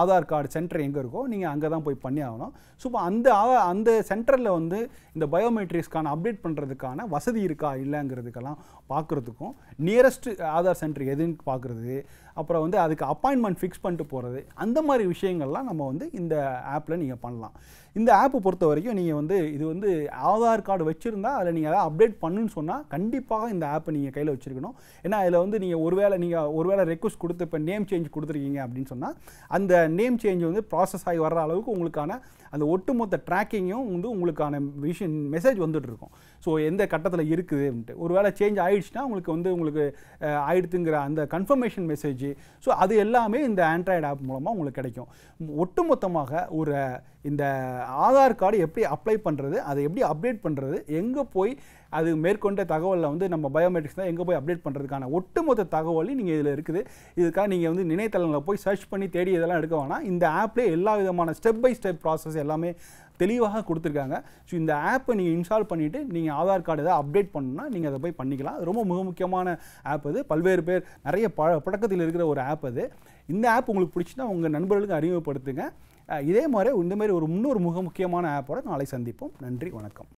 ஆதார் கார்டு சென்டர் எங்கே இருக்கோ நீங்கள் அங்கே தான் போய் பண்ணி ஆகணும் ஸோ அந்த அந்த சென்டரில் வந்து இந்த பயோமெட்ரிக்ஸ்க்கான அப்டேட் பண்ணுறதுக்கான வசதி இருக்கா இல்லைங்கிறதுக்கெல்லாம் பார்க்குறதுக்கும் நியரஸ்ட் ஆதார் சென்டர் எதுன்னு பார்க்குறது அப்புறம் வந்து அதுக்கு அப்பாயின்மெண்ட் ஃபிக்ஸ் பண்ணிட்டு போகிறது அந்த மாதிரி விஷயங்கள்லாம் நம்ம வந்து இந்த ஆப்பில் நீங்கள் பண்ணலாம் இந்த ஆப்பை பொறுத்த வரைக்கும் நீங்கள் வந்து இது வந்து ஆதார் கார்டு வச்சுருந்தா அதில் நீங்கள் அதை அப்டேட் பண்ணுன்னு சொன்னால் கண்டிப்பாக இந்த ஆப்பை நீங்கள் கையில் வச்சுருக்கணும் ஏன்னா அதில் வந்து நீங்கள் ஒருவேளை நீங்கள் ஒருவேளை ரெக்வஸ்ட் கொடுத்து இப்போ நேம் சேஞ்ச் கொடுத்துருக்கீங்க அப்படின்னு சொன்னால் அந்த நேம் சேஞ்ச் வந்து ப்ராசஸ் ஆகி வர்ற அளவுக்கு உங்களுக்கான அந்த ஒட்டுமொத்த ட்ராக்கிங்கும் வந்து உங்களுக்கான விஷயம் மெசேஜ் வந்துட்டுருக்கும் ஸோ எந்த கட்டத்தில் இருக்குதுன்ட்டு ஒரு வேளை சேஞ்ச் ஆகிடுச்சுன்னா உங்களுக்கு வந்து உங்களுக்கு ஆயிடுத்துங்கிற அந்த கன்ஃபர்மேஷன் மெசேஜ் ஸோ அது எல்லாமே இந்த ஆண்ட்ராய்டு ஆப் மூலமாக உங்களுக்கு கிடைக்கும் ஒட்டுமொத்தமாக ஒரு இந்த ஆதார் கார்டு எப்படி அப்ளை பண்ணுறது அதை எப்படி அப்டேட் பண்ணுறது எங்கே போய் அது மேற்கொண்ட தகவலில் வந்து நம்ம பயோமெட்ரிக்ஸ் தான் எங்கே போய் அப்டேட் பண்ணுறதுக்கான ஒட்டுமொத்த தகவலையும் நீங்கள் இதில் இருக்குது இதுக்காக நீங்கள் வந்து நினைத்தளங்களில் போய் சர்ச் பண்ணி தேடி இதெல்லாம் எடுக்க வேணாம் இந்த ஆப்லேயே எல்லா விதமான ஸ்டெப் பை ஸ்டெப் ப்ராசஸ் எல்லாமே தெளிவாக கொடுத்துருக்காங்க ஸோ இந்த ஆப்பை நீங்கள் இன்ஸ்டால் பண்ணிவிட்டு நீங்கள் ஆதார் கார்டு எதாவது அப்டேட் பண்ணணும்னா நீங்கள் அதை போய் பண்ணிக்கலாம் ரொம்ப மிக முக்கியமான ஆப் அது பல்வேறு பேர் நிறைய ப பழக்கத்தில் இருக்கிற ஒரு ஆப் அது இந்த ஆப் உங்களுக்கு பிடிச்சின்னா உங்கள் நண்பர்களுக்கு அறிமுகப்படுத்துங்க இதே மாதிரி இந்தமாரி ஒரு இன்னொரு மிக முக்கியமான ஆப்போட நாளை சந்திப்போம் நன்றி வணக்கம்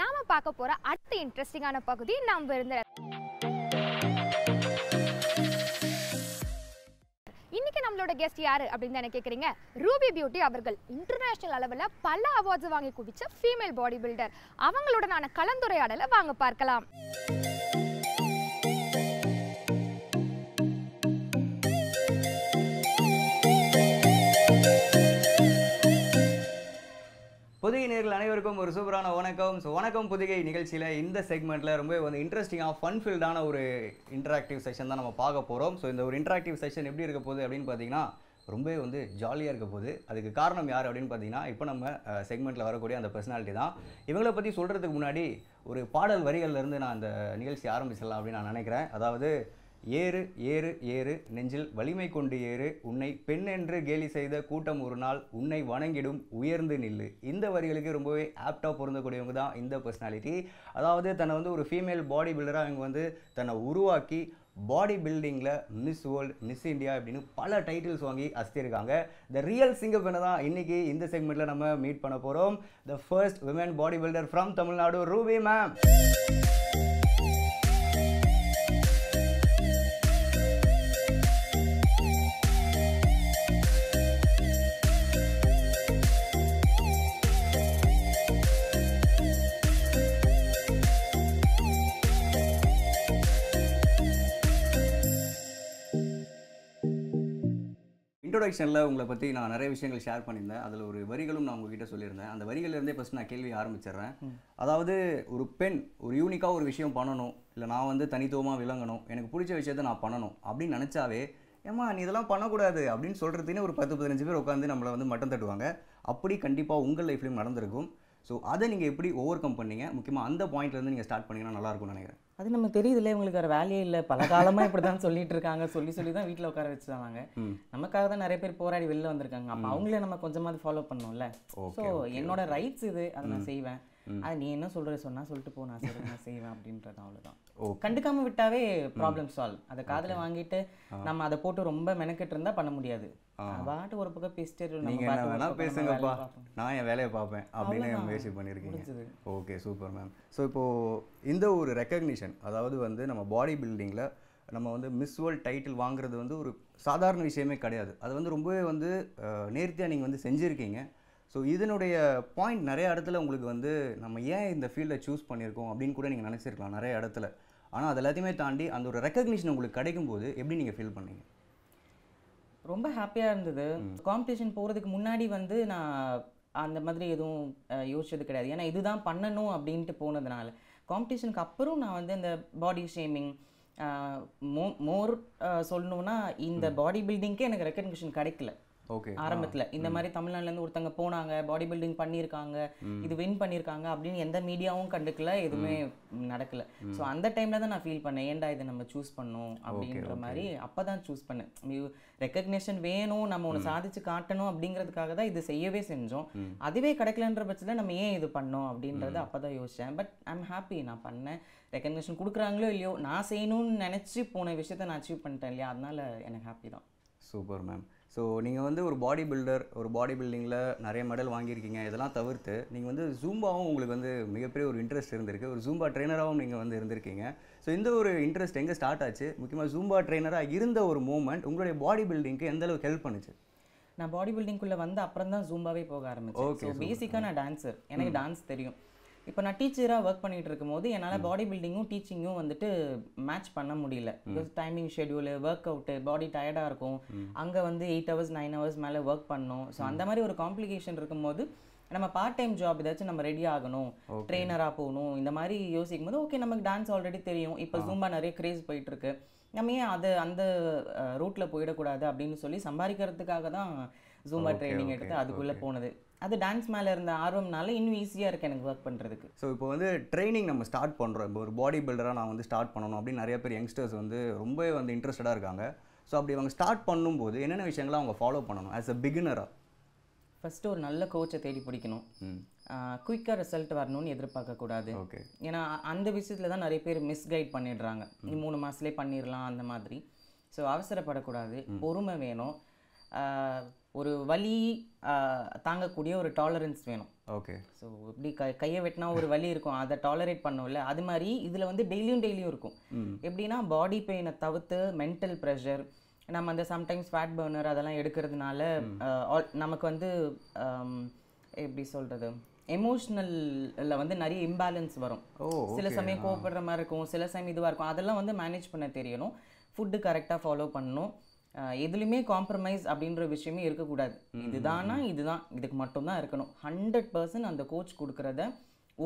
நாம் பார்க்க போற அடுத்த இன்ட்ரெஸ்டிங்கான பகுதி நாம் இருந்த இன்னைக்கு நம்மளோட கெஸ்ட் யாரு அப்படின்னு தானே கேட்குறீங்க ரூபி பியூட்டி அவர்கள் இன்டர்நேஷனல் அளவில் பல அவார்ட்ஸ் வாங்கி குவிச்ச ஃபீமேல் பாடி பில்டர் அவங்களுடனான கலந்துரையாடலை வாங்க பார்க்கலாம் புதிகை நேர்கள் அனைவருக்கும் ஒரு சூப்பரான வணக்கம் ஸோ வணக்கம் புதிகை நிகழ்ச்சியில் இந்த செக்மெண்ட்டில் ரொம்ப வந்து இன்ட்ரெஸ்டிங்காக ஃபன் ஃபீல்டான ஒரு இன்ட்ராக்டிவ் செஷன் தான் நம்ம பார்க்க போகிறோம் ஸோ இந்த ஒரு இன்ட்ராக்டிவ் செஷன் எப்படி இருக்க போகுது அப்படின்னு பார்த்தீங்கன்னா ரொம்பவே வந்து ஜாலியாக இருக்க போகுது அதுக்கு காரணம் யார் அப்படின்னு பார்த்தீங்கன்னா இப்போ நம்ம செக்மெண்ட்டில் வரக்கூடிய அந்த பர்சனாலிட்டி தான் இவங்களை பற்றி சொல்கிறதுக்கு முன்னாடி ஒரு பாடல் வரிகள்லேருந்து நான் அந்த நிகழ்ச்சி ஆரம்பிச்சிடலாம் அப்படின்னு நான் நினைக்கிறேன் அதாவது ஏறு ஏறு ஏறு நெஞ்சில் வலிமை கொண்டு ஏறு உன்னை பெண் என்று கேலி செய்த கூட்டம் ஒரு நாள் உன்னை வணங்கிடும் உயர்ந்து நில்லு இந்த வரிகளுக்கு ரொம்பவே ஆப்டாக பொருந்தக்கூடியவங்க தான் இந்த பர்சனாலிட்டி அதாவது தன்னை வந்து ஒரு ஃபீமேல் பாடி பில்டராக இவங்க வந்து தன்னை உருவாக்கி பாடி பில்டிங்கில் மிஸ் வேர்ல்டு மிஸ் இந்தியா அப்படின்னு பல டைட்டில்ஸ் வாங்கி அசத்திருக்காங்க த ரியல் சிங்கப்பெண்ணை தான் இன்றைக்கி இந்த செக்மெண்ட்டில் நம்ம மீட் பண்ண போகிறோம் the first women body builder from Tamil Nadu Ruby ma'am இன்ட்ரோடக்ஷனில் உங்களை பற்றி நான் நிறைய விஷயங்கள் ஷேர் பண்ணியிருந்தேன் அதில் ஒரு வரிகளும் நான் உங்ககிட்ட சொல்லியிருந்தேன் அந்த இருந்தே ஃபஸ்ட் நான் கேள்வி ஆரம்பிச்சிடுறேன் அதாவது ஒரு பெண் ஒரு யூனிக்காக ஒரு விஷயம் பண்ணணும் இல்லை நான் வந்து தனித்துவமாக விளங்கணும் எனக்கு பிடிச்ச விஷயத்த நான் பண்ணணும் அப்படின்னு நினச்சாவே ஏம்மா நீ இதெல்லாம் பண்ணக்கூடாது அப்படின்னு சொல்கிறதுக்குன்னு ஒரு பத்து பதினஞ்சு பேர் உட்காந்து நம்மளை வந்து மட்டம் தட்டுவாங்க அப்படி கண்டிப்பாக உங்கள் லைஃப்லையும் நடந்திருக்கும் ஸோ அதை நீங்கள் எப்படி ஓவர் கம் பண்ணீங்க முக்கியமாக அந்த பாயிண்ட்லேருந்து நீங்கள் ஸ்டார்ட் பண்ணிங்கன்னா நல்லாயிருக்கும்னு நினைக்கிறேன் அது நமக்கு தெரியுதுல்ல இவங்களுக்கு வேறு வேலையே இல்லை பல காலமாக இப்படி தான் சொல்லிட்டு இருக்காங்க சொல்லி சொல்லி தான் வீட்டில் உட்கார வச்சுட்டாங்க நமக்காக தான் நிறைய பேர் போராடி வெளில வந்திருக்காங்க அப்போ அவங்களே நம்ம கொஞ்சமாக ஃபாலோ பண்ணோம்ல ஸோ என்னோட ரைட்ஸ் இது அதை நான் செய்வேன் அது நீ என்ன சொல்கிற சொன்னால் சொல்லிட்டு போ நான் சரி நான் செய்வேன் அப்படின்றது அவ்வளோதான் கண்டுக்காமல் விட்டாவே ப்ராப்ளம் சால்வ் அதை காதில் வாங்கிட்டு நம்ம அதை போட்டு ரொம்ப மெனக்கெட்டு இருந்தால் பண்ண முடியாது பாட்டு ஒரு பக்கம் பேசிட்டு நீங்கள் என்ன வேணால் பேசுங்கப்பா நான் என் வேலையை பார்ப்பேன் அப்படின்னு முயற்சி பண்ணியிருக்கீங்க ஓகே சூப்பர் மேம் ஸோ இப்போது இந்த ஒரு ரெக்கக்னிஷன் அதாவது வந்து நம்ம பாடி பில்டிங்கில் நம்ம வந்து மிஸ் வேர்ல்ட் டைட்டில் வாங்குறது வந்து ஒரு சாதாரண விஷயமே கிடையாது அது வந்து ரொம்பவே வந்து நேர்த்தியாக நீங்கள் வந்து செஞ்சுருக்கீங்க ஸோ இதனுடைய பாயிண்ட் நிறைய இடத்துல உங்களுக்கு வந்து நம்ம ஏன் இந்த ஃபீல்டை சூஸ் பண்ணியிருக்கோம் அப்படின்னு கூட நீங்கள் நினச்சிருக்கலாம் நிறைய இடத்துல ஆனால் அது எல்லாத்தையுமே தாண்டி அந்த ஒரு ரெக்கக்னிஷன் உங்களுக்கு கிடைக்கும் போது எப்படி நீங்கள் ஃபீல் பண்ணீங்க ரொம்ப ஹாப்பியாக இருந்தது காம்படிஷன் போகிறதுக்கு முன்னாடி வந்து நான் அந்த மாதிரி எதுவும் யோசிச்சது கிடையாது ஏன்னா இதுதான் பண்ணணும் அப்படின்ட்டு போனதுனால காம்படிஷனுக்கு அப்புறம் நான் வந்து இந்த பாடி ஷேமிங் மோ மோர் சொல்லணும்னா இந்த பாடி பில்டிங்க்கே எனக்கு ரெக்கக்னிஷன் கிடைக்கல ஓகே ஆரம்பத்தில் இந்த மாதிரி தமிழ்நாட்டிலேருந்து ஒருத்தங்க போனாங்க பாடி பில்டிங் பண்ணியிருக்காங்க இது வின் பண்ணியிருக்காங்க அப்படின்னு எந்த மீடியாவும் கண்டுக்கல எதுவுமே நடக்கல ஸோ அந்த டைமில் தான் நான் ஃபீல் பண்ணேன் ஏன்டா இதை நம்ம சூஸ் பண்ணோம் அப்படின்ற மாதிரி அப்போ தான் சூஸ் பண்ணேன் ரெக்கக்னேஷன் வேணும் நம்ம ஒன்று சாதிச்சு காட்டணும் அப்படிங்கிறதுக்காக தான் இது செய்யவே செஞ்சோம் அதுவே கிடைக்கலன்ற பட்சத்தில் நம்ம ஏன் இது பண்ணோம் அப்படின்றத அப்போ தான் யோசித்தேன் பட் ஐம் ஹாப்பி நான் பண்ணேன் ரெக்கக்னேஷன் கொடுக்குறாங்களோ இல்லையோ நான் செய்யணும்னு நினச்சி போன விஷயத்த நான் அச்சீவ் பண்ணிட்டேன் இல்லையா அதனால எனக்கு ஹாப்பி தான் சூப்பர் மேம் ஸோ நீங்கள் வந்து ஒரு பாடி பில்டர் ஒரு பாடி பில்டிங்கில் நிறைய மெடல் வாங்கியிருக்கீங்க இதெல்லாம் தவிர்த்து நீங்கள் வந்து ஜூம்பாவும் உங்களுக்கு வந்து மிகப்பெரிய ஒரு இன்ட்ரெஸ்ட் இருந்திருக்கு ஒரு ஜூம்பா ட்ரெயினராகவும் நீங்கள் வந்து இருந்திருக்கீங்க ஸோ இந்த ஒரு இன்ட்ரெஸ்ட் எங்கே ஸ்டார்ட் ஆச்சு முக்கியமாக ஜூம்பா ட்ரெயினராக இருந்த ஒரு மூமெண்ட் உங்களுடைய பாடி பில்டிங்க்கு எந்தளவுக்கு ஹெல்ப் பண்ணுச்சு நான் பாடி பில்டிங்குள்ளே வந்து அப்புறம் தான் ஜூம்பாவே போக ஆரம்பிச்சேன் ஓகே பேசிக்காக நான் டான்ஸர் எனக்கு டான்ஸ் தெரியும் இப்போ நான் டீச்சராக ஒர்க் பண்ணிகிட்டு இருக்கும்போது என்னால் பாடி பில்டிங்கும் டீச்சிங்கும் வந்துட்டு மேட்ச் பண்ண முடியல because timing schedule work out body டயர்டாக இருக்கும் அங்கே வந்து எயிட் ஹவர்ஸ் நைன் ஹவர்ஸ் மேலே ஒர்க் பண்ணும் ஸோ அந்த மாதிரி ஒரு காம்ப்ளிகேஷன் இருக்கும்போது நம்ம பார்ட் டைம் ஜாப் ஏதாச்சும் நம்ம ரெடி ஆகணும் ட்ரெயினராக போகணும் இந்த மாதிரி யோசிக்கும் போது ஓகே நமக்கு டான்ஸ் ஆல்ரெடி தெரியும் இப்போ ஜூம்பா நிறைய கிரேஸ் போயிட்டுருக்கு நம்ம ஏன் அது அந்த ரூட்டில் போயிடக்கூடாது அப்படின்னு சொல்லி சம்பாதிக்கிறதுக்காக தான் ஜூம்பா ட்ரைனிங் எடுத்து அதுக்குள்ளே போனது அது டான்ஸ் மேலே இருந்த ஆர்வம்னால இன்னும் ஈஸியாக இருக்குது எனக்கு ஒர்க் பண்ணுறதுக்கு ஸோ இப்போ வந்து ட்ரைனிங் நம்ம ஸ்டார்ட் பண்ணுறோம் இப்போ ஒரு பாடி பில்டராக நான் வந்து ஸ்டார்ட் பண்ணணும் அப்படின்னு நிறைய பேர் யங்ஸ்டர்ஸ் வந்து ரொம்பவே வந்து இன்ட்ரெஸ்டடாக இருக்காங்க ஸோ அப்படி அவங்க ஸ்டார்ட் பண்ணும்போது என்னென்ன விஷயங்களை அவங்க ஃபாலோ பண்ணணும் ஆஸ் அ பிகினராக ஃபஸ்ட்டு ஒரு நல்ல கோச்சை தேடி பிடிக்கணும் குயிக்காக ரிசல்ட் வரணும்னு எதிர்பார்க்கக்கூடாது ஓகே ஏன்னா அந்த விஷயத்தில் தான் நிறைய பேர் மிஸ்கைட் பண்ணிடுறாங்க நீ மூணு மாதத்துலேயே பண்ணிடலாம் அந்த மாதிரி ஸோ அவசரப்படக்கூடாது பொறுமை வேணும் ஒரு வலி தாங்கக்கூடிய ஒரு டாலரன்ஸ் வேணும் ஓகே ஸோ இப்படி க கையை வெட்டினா ஒரு வலி இருக்கும் அதை டாலரேட் பண்ணோம்ல அது மாதிரி இதில் வந்து டெய்லியும் டெய்லியும் இருக்கும் எப்படின்னா பாடி பெயினை தவிர்த்து மென்டல் ப்ரெஷர் நம்ம அந்த சம்டைம்ஸ் ஃபேட் பர்னர் அதெல்லாம் எடுக்கிறதுனால நமக்கு வந்து எப்படி சொல்கிறது எமோஷ்னலில் வந்து நிறைய இம்பேலன்ஸ் வரும் சில சமயம் கோவப்படுற மாதிரி இருக்கும் சில சமயம் இதுவாக இருக்கும் அதெல்லாம் வந்து மேனேஜ் பண்ண தெரியணும் ஃபுட்டு கரெக்டாக ஃபாலோ பண்ணணும் எதுலையுமே காம்ப்ரமைஸ் அப்படின்ற விஷயமே இருக்கக்கூடாது இதுதானா இதுதான் இதுக்கு மட்டும்தான் இருக்கணும் ஹண்ட்ரட் பர்சன்ட் அந்த கோச் கொடுக்குறத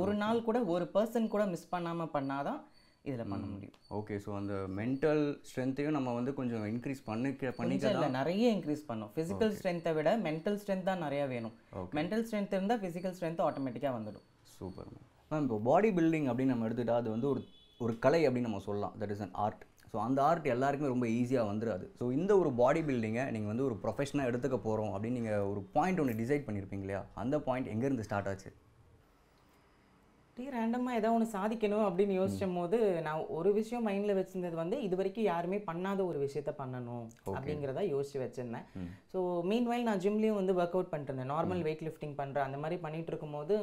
ஒரு நாள் கூட ஒரு பர்சன் கூட மிஸ் பண்ணாமல் பண்ணாதான் இதில் பண்ண முடியும் ஓகே ஸோ அந்த மென்டல் ஸ்ட்ரென்த்தையும் நம்ம வந்து கொஞ்சம் இன்க்ரீஸ் பண்ணிக்க பண்ணிக்கல நிறைய இன்க்ரீஸ் பண்ணும் ஃபிசிக்கல் ஸ்ட்ரென்த்தை விட மென்டல் ஸ்ட்ரென்த் தான் நிறையா வேணும் மென்டல் ஸ்ட்ரென்த் இருந்தால் ஃபிசிக்கல் ஸ்ட்ரென்த் ஆட்டோமேட்டிக்காக வந்துடும் சூப்பர் மேம் மேம் இப்போ பாடி பில்டிங் அப்படின்னு நம்ம எடுத்துகிட்டா அது வந்து ஒரு ஒரு கலை அப்படின்னு நம்ம சொல்லலாம் that is an art so அந்த ஆர்ட் எல்லாருக்குமே ரொம்ப ஈஸியாக வந்துடாது ஸோ இந்த ஒரு பாடி பில்டிங்கை நீங்கள் வந்து ஒரு ப்ரொஃபஷனாக எடுத்துக்க போகிறோம் அப்படின்னு நீங்கள் ஒரு பாயிண்ட் ஒன்று டிசைட் பண்ணியிருப்பீங்க இல்லையா அந்த பாயிண்ட் எங்கேருந்து ஸ்டார்ட் ஆச்சு அப்படியே ரேண்டமாக ஏதோ ஒன்று சாதிக்கணும் அப்படின்னு யோசிச்சும் போது நான் ஒரு விஷயம் மைண்டில் வச்சுருந்தது வந்து இது வரைக்கும் யாருமே பண்ணாத ஒரு விஷயத்த பண்ணணும் அப்படிங்கிறத யோசிச்சு வச்சுருந்தேன் ஸோ மீன்வைல் நான் ஜிம்லேயும் வந்து ஒர்க் அவுட் பண்ணிட்டுருந்தேன் நார்மல் வெயிட் லிஃப்டிங் பண்ணுறேன் அந்த மாதிரி பண்ணிகிட்டு இருக்கும்போது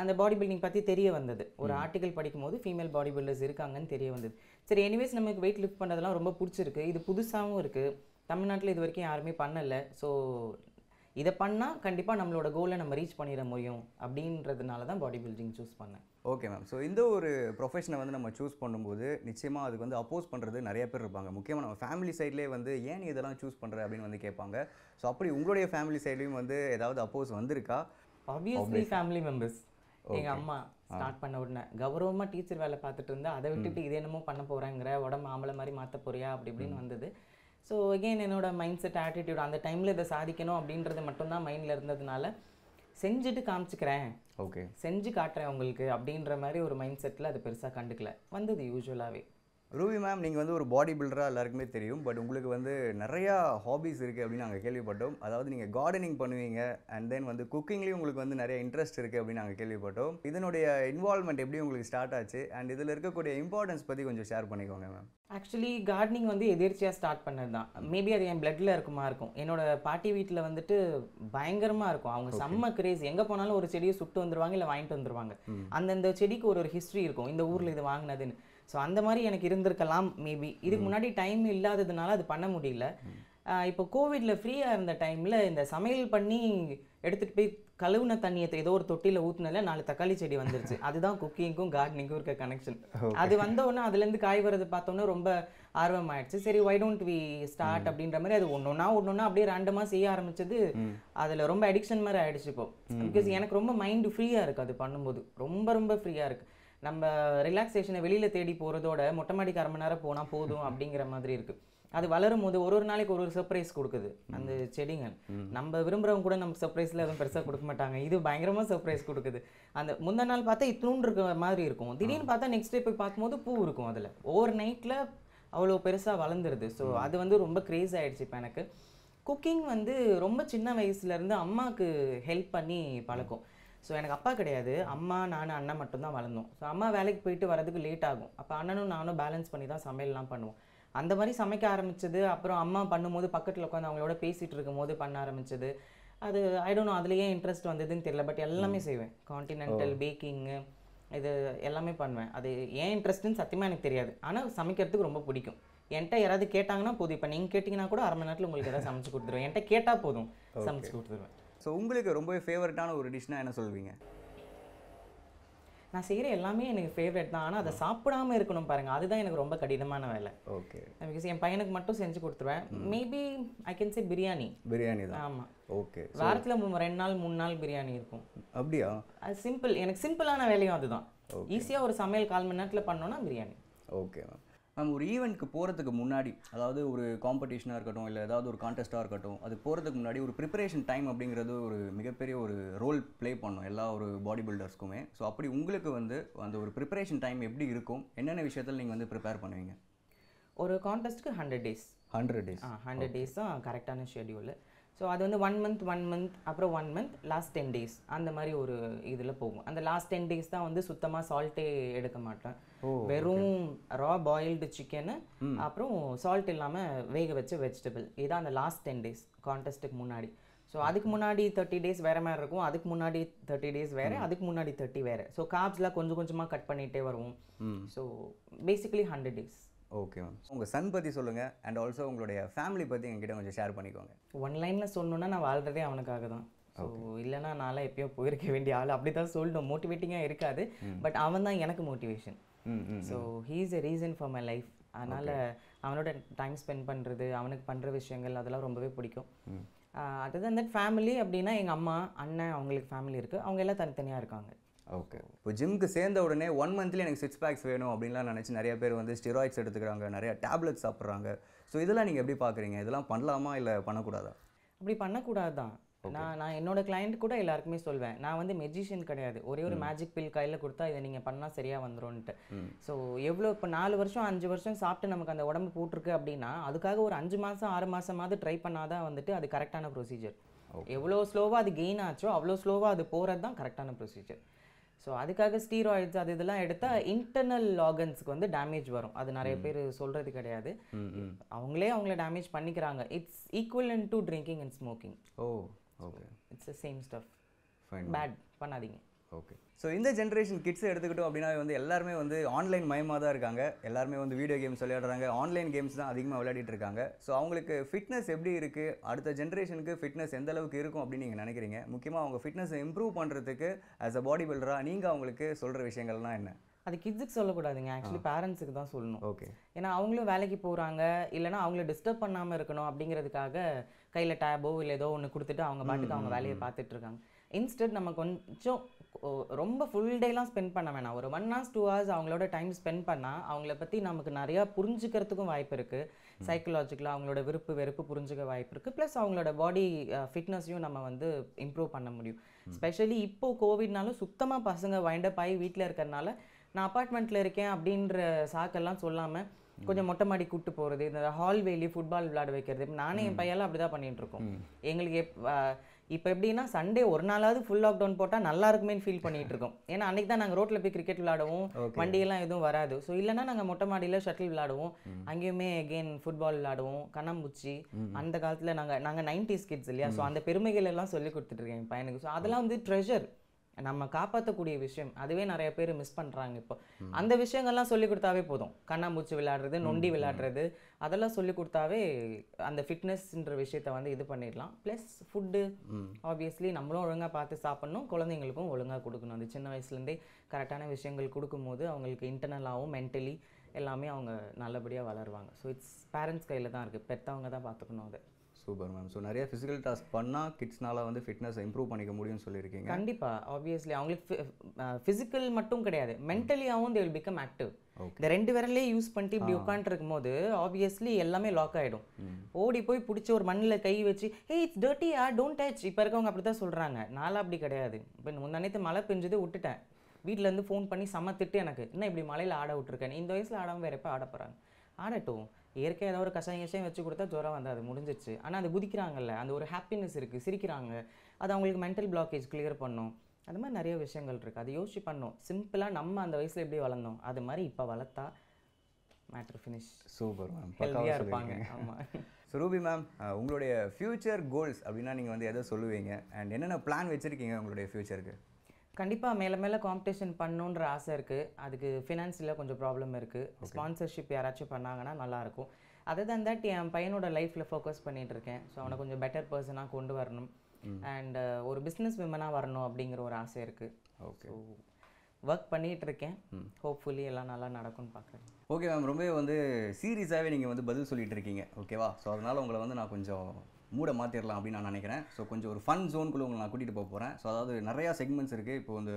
அந்த பாடி பில்டிங் பற்றி தெரிய வந்தது ஒரு ஆர்டிக்கல் படிக்கும்போது ஃபீமேல் பாடி பில்டர்ஸ் இருக்காங்கன்னு தெரிய வந்தது சரி எனிவேஸ் நமக்கு வெயிட் லிஃப்ட் பண்ணதெல்லாம் ரொம்ப பிடிச்சிருக்கு இது புதுசாகவும் இருக்குது தமிழ்நாட்டில் இது வரைக்கும் யாருமே பண்ணலை ஸோ இதை பண்ணால் கண்டிப்பாக நம்மளோட கோலை நம்ம ரீச் பண்ணிட முடியும் அப்படின்றதுனால தான் பாடி பில்டிங் சூஸ் பண்ணேன் ஓகே மேம் ஸோ இந்த ஒரு ப்ரொஃபஷனை வந்து நம்ம சூஸ் பண்ணும்போது நிச்சயமாக அதுக்கு வந்து அப்போஸ் பண்ணுறது நிறைய பேர் இருப்பாங்க முக்கியமாக நம்ம ஃபேமிலி சைட்லேயே வந்து ஏன் நீ இதெல்லாம் சூஸ் பண்ணுற அப்படின்னு வந்து கேட்பாங்க ஸோ அப்படி உங்களுடைய ஃபேமிலி சைட்லேயும் வந்து ஏதாவது அப்போஸ் வந்திருக்கா ஆப்வியஸ்லி ஃபேமிலி மெம்பர்ஸ் எங்கள் அம்மா ஸ்டார்ட் பண்ண உடனே கௌரவமாக டீச்சர் வேலை பார்த்துட்டு இருந்தால் அதை விட்டுட்டு இது என்னமோ பண்ண போகிறேங்கிற உடம்பு ஆம்பளை மாதிரி மாற்ற போறியா அப்படி இப்படின்னு வந்தது ஸோ அகெயின் என்னோட மைண்ட் செட் ஆட்டிடியூட் அந்த டைமில் இதை சாதிக்கணும் அப்படின்றது மட்டும்தான் மைண்டில் இருந்ததுனால செஞ்சுட்டு காமிச்சிக்கிறேன் ஓகே செஞ்சு காட்டுறேன் உங்களுக்கு அப்படின்ற மாதிரி ஒரு மைண்ட் செட்டில் அது பெருசாக கண்டுக்கல வந்தது யூஸ்வலாகவே ரூபி மேம் நீங்கள் வந்து ஒரு பாடி பில்டராக எல்லாருக்குமே தெரியும் பட் உங்களுக்கு வந்து நிறையா ஹாபீஸ் இருக்குது அப்படின்னு நாங்கள் கேள்விப்பட்டோம் அதாவது நீங்கள் கார்டனிங் பண்ணுவீங்க அண்ட் தென் வந்து குக்கிங்லேயும் உங்களுக்கு வந்து நிறைய இன்ட்ரெஸ்ட் இருக்குது அப்படின்னு நாங்கள் கேள்விப்பட்டோம் இதனுடைய இன்வால்மெண்ட் எப்படி உங்களுக்கு ஸ்டார்ட் ஆச்சு அண்ட் இதில் இருக்கக்கூடிய இம்பார்ட்டன்ஸ் பற்றி கொஞ்சம் ஷேர் பண்ணிக்கோங்க மேம் ஆக்சுவலி கார்டனிங் வந்து எதிர்ச்சியாக ஸ்டார்ட் பண்ணது தான் மேபி அது என் பிளட்டில் இருக்குமா இருக்கும் என்னோடய பாட்டி வீட்டில் வந்துட்டு பயங்கரமாக இருக்கும் அவங்க செம்ம கிரேஸ் எங்கே போனாலும் ஒரு செடியை சுட்டு வந்துடுவாங்க இல்லை வாங்கிட்டு வந்துடுவாங்க அந்தந்த செடிக்கு ஒரு ஒரு ஹிஸ்ட்ரி இருக்கும் இந்த ஊரில் இது வாங்கினதுன்னு ஸோ அந்த மாதிரி எனக்கு இருந்திருக்கலாம் மேபி இதுக்கு முன்னாடி டைம் இல்லாததுனால அது பண்ண முடியல இப்போ கோவிட்ல ஃப்ரீயாக இருந்த டைம்ல இந்த சமையல் பண்ணி எடுத்துகிட்டு போய் கழுவுன தண்ணியத்தை ஏதோ ஒரு தொட்டியில் ஊற்றுனால நாலு தக்காளி செடி வந்துருச்சு [LAUGHS] அதுதான் குக்கிங்க்கும் கார்டனிங்கும் இருக்க கனெக்ஷன் அது வந்தோடனே அதுலேருந்து காய் வரது பார்த்தோன்னே ரொம்ப ஆர்வம் ஆயிடுச்சு சரி வை டோன்ட் வி ஸ்டார்ட் அப்படின்ற மாதிரி அது ஒன்றுனா ஒன்றுனா அப்படியே ரேண்டமாக செய்ய ஆரம்பிச்சது அதில் ரொம்ப அடிக்ஷன் மாதிரி ஆயிடுச்சு இப்போ பிகாஸ் எனக்கு ரொம்ப மைண்டு ஃப்ரீயாக இருக்குது அது பண்ணும்போது ரொம்ப ரொம்ப ஃப்ரீயாக இருக்குது நம்ம ரிலாக்ஸேஷனை வெளியில் தேடி போகிறதோட மொட்டை மாடிக்கு அரை மணி நேரம் போனால் போதும் அப்படிங்கிற மாதிரி இருக்குது அது வளரும் போது ஒரு ஒரு நாளைக்கு ஒரு ஒரு சர்ப்ரைஸ் கொடுக்குது அந்த செடிங்க நம்ம விரும்புகிறவங்க கூட நமக்கு சர்ப்ரைஸில் எதுவும் பெருசாக கொடுக்க மாட்டாங்க இது பயங்கரமாக சர்ப்ரைஸ் கொடுக்குது அந்த முந்த நாள் பார்த்தா இத்தூன் இருக்கிற மாதிரி இருக்கும் திடீர்னு பார்த்தா நெக்ஸ்ட் டே போய் பார்க்கும்போது பூ இருக்கும் அதில் ஓவர் நைட்டில் அவ்வளோ பெருசாக வளர்ந்துருது ஸோ அது வந்து ரொம்ப க்ரேஸ் ஆகிடுச்சு இப்போ எனக்கு குக்கிங் வந்து ரொம்ப சின்ன வயசுலேருந்து அம்மாவுக்கு ஹெல்ப் பண்ணி பழக்கம் ஸோ எனக்கு அப்பா கிடையாது அம்மா நான் அண்ணன் மட்டும்தான் வளர்ந்தோம் ஸோ அம்மா வேலைக்கு போயிட்டு வரதுக்கு லேட் ஆகும் அப்போ அண்ணனும் நானும் பேலன்ஸ் பண்ணி தான் சமையல்லாம் பண்ணுவோம் அந்த மாதிரி சமைக்க ஆரம்பித்தது அப்புறம் அம்மா பண்ணும்போது பக்கத்தில் உட்காந்து அவங்களோட பேசிகிட்டு இருக்கும்போது பண்ண ஆரம்பித்தது அது ஐ டோன்ட் நோ அதுலேயே இன்ட்ரெஸ்ட் வந்ததுன்னு தெரியல பட் எல்லாமே செய்வேன் காண்டினென்டல் பேக்கிங்கு இது எல்லாமே பண்ணுவேன் அது ஏன் இன்ட்ரெஸ்ட்டுன்னு சத்தியமாக எனக்கு தெரியாது ஆனால் சமைக்கிறதுக்கு ரொம்ப பிடிக்கும் என்கிட்ட யாராவது கேட்டாங்கன்னா போதும் இப்போ நீங்கள் கேட்டிங்கன்னா கூட அரை மணி நேரத்தில் உங்களுக்கு எதாவது சமைச்சு கொடுத்துருவேன் என்கிட்ட கேட்டால் போதும் சமைச்சு கொடுத்துருவேன் ஸோ உங்களுக்கு ரொம்பவே ஃபேவரட்டான ஒரு டிஷ்னா என்ன சொல்வீங்க நான் செய்கிற எல்லாமே எனக்கு ஃபேவரட் தான் ஆனால் அதை சாப்பிடாமல் இருக்கணும் பாருங்கள் அதுதான் எனக்கு ரொம்ப கடினமான வேலை ஓகே பிகாஸ் என் பையனுக்கு மட்டும் செஞ்சு கொடுத்துருவேன் maybe I can say biryani biryani தான் ஆமாம் ஓகே வாரத்தில் ரெண்டு நாள் மூணு நாள் பிரியாணி இருக்கும் அப்படியா அது சிம்பிள் எனக்கு சிம்பிளான வேலையும் அதுதான் ஈஸியாக ஒரு சமையல் கால் மணி நேரத்தில் பண்ணோன்னா பிரியாணி ஓகே மேம் நம்ம ஒரு ஈவெண்ட்டுக்கு போகிறதுக்கு முன்னாடி அதாவது ஒரு காம்படிஷனாக இருக்கட்டும் இல்லை ஏதாவது ஒரு கான்டெஸ்ட்டாக இருக்கட்டும் அது போகிறதுக்கு முன்னாடி ஒரு ப்ரிப்பரேஷன் டைம் அப்படிங்கிறது ஒரு மிகப்பெரிய ஒரு ரோல் ப்ளே பண்ணும் எல்லா ஒரு பாடி பில்டர்ஸ்க்குமே ஸோ அப்படி உங்களுக்கு வந்து அந்த ஒரு ப்ரிப்பரேஷன் டைம் எப்படி இருக்கும் என்னென்ன விஷயத்தில் நீங்கள் வந்து ப்ரிப்பேர் பண்ணுவீங்க ஒரு கான்டெஸ்ட்டுக்கு hundred days hundred days ah hundred days தான் கரெக்டான ஷெடியூலு ஸோ அது வந்து ஒன் மந்த் ஒன் மந்த் அப்புறம் one month last ten days அந்த மாதிரி ஒரு இதில் போகும் அந்த லாஸ்ட் டென் டேஸ் தான் வந்து சுத்தமாக சால்ட்டே எடுக்க மாட்டேன் வெறும் ரா பாயில்டு சிக்கனு அப்புறம் சால்ட் இல்லாமல் வேக வச்ச வெஜிடபிள் இதுதான் அந்த லாஸ்ட் டென் டேஸ் கான்டெஸ்ட்டுக்கு முன்னாடி ஸோ அதுக்கு முன்னாடி தேர்ட்டி டேஸ் வேறு மாதிரி இருக்கும் அதுக்கு முன்னாடி தேர்ட்டி டேஸ் வேறு அதுக்கு முன்னாடி தேர்ட்டி வேறு ஸோ காப்ஸ்லாம் கொஞ்சம் கொஞ்சமாக கட் பண்ணிகிட்டே வருவோம் so basically hundred days okay ma'am உங்கள் சன் பற்றி சொல்லுங்கள் அண்ட் ஆல்சோ உங்களுடைய ஃபேமிலி பற்றி எங்ககிட்ட கொஞ்சம் ஷேர் பண்ணிக்கோங்க ஒன் லைனில் சொல்லணுன்னா நான் வாழ்றதே அவனுக்காக தான் ஸோ இல்லைனா நான்லாம் எப்பயோ போயிருக்க வேண்டிய ஆள் அப்படி தான் சொல்லணும் மோட்டிவேட்டிங்காக இருக்காது பட் அவன் தான் எனக்கு motivation so he is a reason for my life அதனால் அவனோட டைம் ஸ்பெண்ட் பண்ணுறது அவனுக்கு பண்ணுற விஷயங்கள் அதெல்லாம் ரொம்பவே பிடிக்கும் அதுதான் தட் ஃபேமிலி அப்படின்னா எங்கள் அம்மா அண்ணன் அவங்களுக்கு ஃபேமிலி இருக்குது அவங்க எல்லாம் தனித்தனியாக இருக்காங்க ஓகே இப்போ ஜிம்க்கு சேர்ந்த உடனே ஒன் மந்த்லேயே எனக்கு சிக்ஸ் பேக்ஸ் வேணும் அப்படின்லாம் நினச்சி நிறைய பேர் வந்து ஸ்டிராய்ட்ஸ் எடுத்துக்கிறாங்க நிறைய டேப்லெட்ஸ் சாப்பிட்றாங்க ஸோ இதெல்லாம் நீங்கள் எப்படி பார்க்குறீங்க இதெல்லாம் பண்ணலாமா இல்லை பண்ணக்கூடாதா அப்படி பண்ணக்கூடாது தான் நான் நான் என்னோட கிளைண்ட் கூட எல்லாருக்குமே சொல்வேன் நான் வந்து மெஜிஷியன் கிடையாது ஒரே ஒரு மேஜிக் பில் கையில் கொடுத்தா இதை நீங்கள் பண்ணால் சரியாக வந்துடும்ட்டு ஸோ எவ்வளோ இப்போ நாலு வருஷம் அஞ்சு வருஷம் சாப்பிட்டு நமக்கு அந்த உடம்பு போட்டிருக்கு அப்படின்னா அதுக்காக ஒரு அஞ்சு மாதம் ஆறு மாதமாவது ட்ரை பண்ணாதான் வந்துட்டு அது கரெக்டான ப்ரொசீஜர் எவ்வளோ ஸ்லோவாக அது கெயின் ஆச்சோ அவ்வளோ ஸ்லோவாக அது போகிறது தான் கரெக்டான ப்ரொசீஜர் ஸோ அதுக்காக ஸ்டீராய்ட்ஸ் அது இதெல்லாம் எடுத்தால் இன்டர்னல் லாகன்ஸ்க்கு வந்து டேமேஜ் வரும் அது நிறைய பேர் சொல்கிறது கிடையாது அவங்களே அவங்கள டேமேஜ் பண்ணிக்கிறாங்க it's into drinking and smoking oh okay it's same stuff bad பண்ணாதீங்க ஓகே ஸோ இந்த ஜென்ரேஷன் கிட்ஸ் எடுத்துக்கிட்டோம் அப்படின்னா வந்து எல்லாருமே வந்து ஆன்லைன் மயமாக தான் இருக்காங்க எல்லாருமே வந்து வீடியோ கேம்ஸ் விளையாடுறாங்க ஆன்லைன் கேம்ஸ் தான் அதிகமாக விளையாடிட்டு இருக்காங்க ஸோ அவங்களுக்கு ஃபிட்னஸ் எப்படி இருக்குது அடுத்த ஜென்ரேஷனுக்கு ஃபிட்னஸ் எந்த அளவுக்கு இருக்கும் அப்படின்னு நீங்கள் நினைக்கிறீங்க முக்கியமாக அவங்க ஃபிட்னஸை இம்ப்ரூவ் பண்ணுறதுக்கு ஆஸ் அ பாடி பில்டராக நீங்கள் அவங்களுக்கு சொல்கிற விஷயங்கள்லாம் என்ன அது கிட்ஸுக்கு சொல்லக்கூடாதுங்க ஆக்சுவலி பேரண்ட்ஸுக்கு தான் சொல்லணும் ஓகே ஏன்னா அவங்களும் வேலைக்கு போகிறாங்க இல்லைனா அவங்கள டிஸ்டர்ப் பண்ணாமல் இருக்கணும் அப்படிங்கிறதுக்காக கையில் டேபோ இல்லை ஏதோ ஒன்று கொடுத்துட்டு அவங்க பாட்டுக்கு அவங்க வேலையை பார்த்துட்ருக்காங்க இன்ஸ்டெட் நம்ம கொஞ்சம் ரொம்ப ஃபுல் டேலாம் ஸ்பெண்ட் பண்ண வேணாம் ஒரு ஒன் ஹவர்ஸ் டூ ஹவர்ஸ் அவங்களோட டைம் ஸ்பெண்ட் பண்ணால் அவங்கள பற்றி நமக்கு நிறையா புரிஞ்சுக்கிறதுக்கும் வாய்ப்பு இருக்குது சைக்கலாஜிக்கலாக அவங்களோட விருப்பு வெறுப்பு புரிஞ்சுக்க வாய்ப்பு இருக்குது ப்ளஸ் அவங்களோட பாடி ஃபிட்னஸையும் நம்ம வந்து இம்ப்ரூவ் பண்ண முடியும் ஸ்பெஷலி இப்போது கோவிட்னாலும் சுத்தமாக பசங்க வைண்டப் ஆகி வீட்டில் இருக்கிறனால நான் அப்பார்ட்மெண்ட்டில் இருக்கேன் அப்படின்ற சாக்கெல்லாம் சொல்லாமல் கொஞ்சம் மொட்டை மாடி கூட்டு போகிறது இந்த ஹால் வேலி ஃபுட்பால் விளையாட வைக்கிறது நானே என் பையெல்லாம் அப்படி தான் பண்ணிகிட்டு இருக்கோம் எங்களுக்கு எப் இப்போ எப்படின்னா சண்டே ஒரு நாளாவது ஃபுல் லாக்டவுன் போட்டால் நல்லா இருக்குமேனு ஃபீல் பண்ணிட்டு இருக்கோம் ஏன்னா அன்னைக்கு தான் நாங்கள் ரோட்டில் போய் கிரிக்கெட் விளாடுவோம் வண்டியெல்லாம் எதுவும் வராது ஸோ இல்லைன்னா நாங்கள் மொட்டை மாடியில் ஷட்டில் விளாடுவோம் அங்கேயுமே அகெயின் ஃபுட்பால் விளாடுவோம் கண்ணம்பூச்சி அந்த காலத்தில் நாங்கள் நாங்கள் நைன்டிஸ் கிட்ஸ் இல்லையா ஸோ அந்த பெருமைகள் எல்லாம் சொல்லி கொடுத்துட்ருக்கேன் இருக்கேன் பையனுக்கு ஸோ அதெல்லாம் வந்து ட்ரெஷர் நம்ம காப்பாற்றக்கூடிய விஷயம் அதுவே நிறைய பேர் மிஸ் பண்ணுறாங்க இப்போ அந்த விஷயங்கள்லாம் சொல்லி கொடுத்தாவே போதும் கண்ணாம்பூச்சி விளையாடுறது நொண்டி விளையாடுறது அதெல்லாம் சொல்லி கொடுத்தாவே அந்த ஃபிட்னஸ்ன்ற விஷயத்த வந்து இது பண்ணிடலாம் ப்ளஸ் ஃபுட்டு ஆப்வியஸ்லி நம்மளும் ஒழுங்காக பார்த்து சாப்பிட்ணும் குழந்தைங்களுக்கும் ஒழுங்காக கொடுக்கணும் அந்த சின்ன வயசுலேருந்தே கரெக்டான விஷயங்கள் கொடுக்கும்போது அவங்களுக்கு இன்டர்னலாகவும் மென்டலி எல்லாமே அவங்க நல்லபடியாக வளருவாங்க ஸோ இட்ஸ் பேரண்ட்ஸ் கையில் தான் இருக்குது பெற்றவங்க தான் பார்த்துக்கணும் அதை சூப்பர் மேம் ஸோ நிறைய ஃபிசிக்கல் டாஸ்க் பண்ணால் கிட்ஸ்னால வந்து ஃபிட்னஸ் இம்ப்ரூவ் பண்ணிக்க முடியும்னு சொல்லியிருக்கீங்க கண்டிப்பாக ஆப்வியஸ்லி அவங்களுக்கு ஃபிசிக்கல் மட்டும் கிடையாது மென்டலியாகவும் தே வில் பிகம் ஆக்டிவ் இந்த ரெண்டு விரலே யூஸ் பண்ணிட்டு இப்படி உட்காந்துருக்கும் போது ஆப்வியஸ்லி எல்லாமே லாக் ஆகிடும் ஓடி போய் பிடிச்ச ஒரு மண்ணில் கை வச்சு hey it's dirty ah don't touch இப்போ இருக்கவங்க அப்படி தான் சொல்கிறாங்க நான்லாம் அப்படி கிடையாது இப்போ முந்தானத்து மழை பெஞ்சது விட்டுட்டேன் வீட்டிலேருந்து ஃபோன் பண்ணி சமத்திட்டு எனக்கு என்ன இப்படி மலையில் ஆட விட்டுருக்கேன் இந்த வயசில் ஆடாமல் வேறு எப்போ ஆட போகிறாங்க ஆடட்டும் இயற்கை ஏதோ ஒரு கஷாயம் கஷாயம் வச்சு கொடுத்தா ஜுரம் வந்து அது முடிஞ்சிச்சு ஆனால் அது குதிக்கிறாங்கல்ல அந்த ஒரு ஹாப்பினஸ் இருக்குது சிரிக்கிறாங்க அது அவங்களுக்கு மென்டல் பிளாக்கேஜ் கிளியர் பண்ணும் அது மாதிரி நிறைய விஷயங்கள் இருக்குது அதை யோசிச்சு பண்ணோம் சிம்பிளாக நம்ம அந்த வயசில் எப்படி வளர்ந்தோம் அது மாதிரி இப்போ வளர்த்தா மேட்ரு ஃபினிஷ் சூப்பர் மேம் ஹெல்தியாக இருப்பாங்க ஆமாம் ஸோ ரூபி மேம் உங்களுடைய ஃப்யூச்சர் கோல்ஸ் அப்படின்னா நீங்கள் வந்து எதை சொல்லுவீங்க அண்ட் என்னென்ன பிளான் வச்சுருக்கீங்க உங்களுடைய ஃப்யூச்சருக்கு கண்டிப்பாக மேலே மேலே காம்படிஷன் பண்ணணுன்ற ஆசை இருக்குது அதுக்கு ஃபினான்ஸில் கொஞ்சம் ப்ராப்ளம் இருக்குது ஸ்பான்சர்ஷிப் யாராச்சும் பண்ணாங்கன்னா நல்லாயிருக்கும் அதை தான் தட் என் பையனோட லைஃப்பில் ஃபோக்கஸ் பண்ணிகிட்டு இருக்கேன் ஸோ அவனை கொஞ்சம் பெட்டர் பர்சனாக கொண்டு வரணும் அண்ட் ஒரு பிஸ்னஸ் விமனாக வரணும் அப்படிங்கிற ஒரு ஆசை இருக்குது ஓகே ஒர்க் பண்ணிகிட்டு இருக்கேன் ஹோப்ஃபுல்லி எல்லாம் நல்லா நடக்கும்னு பார்க்குறேன் ஓகே மேம் ரொம்பவே வந்து சீரியஸாகவே நீங்கள் வந்து பதில் சொல்லிகிட்டு இருக்கீங்க ஓகேவா ஸோ அதனால் உங்களை வந்து நான் கொஞ்சம் மூடை மாற்றிடலாம் அப்படின்னு நான் நினைக்கிறேன் ஸோ கொஞ்சம் ஒரு ஃபன் ஜோனுக்குள்ளே உங்களை நான் கூட்டிகிட்டு போக போகிறேன் ஸோ அதாவது நிறையா செக்மெண்ட்ஸ் இருக்குது இப்போ இந்த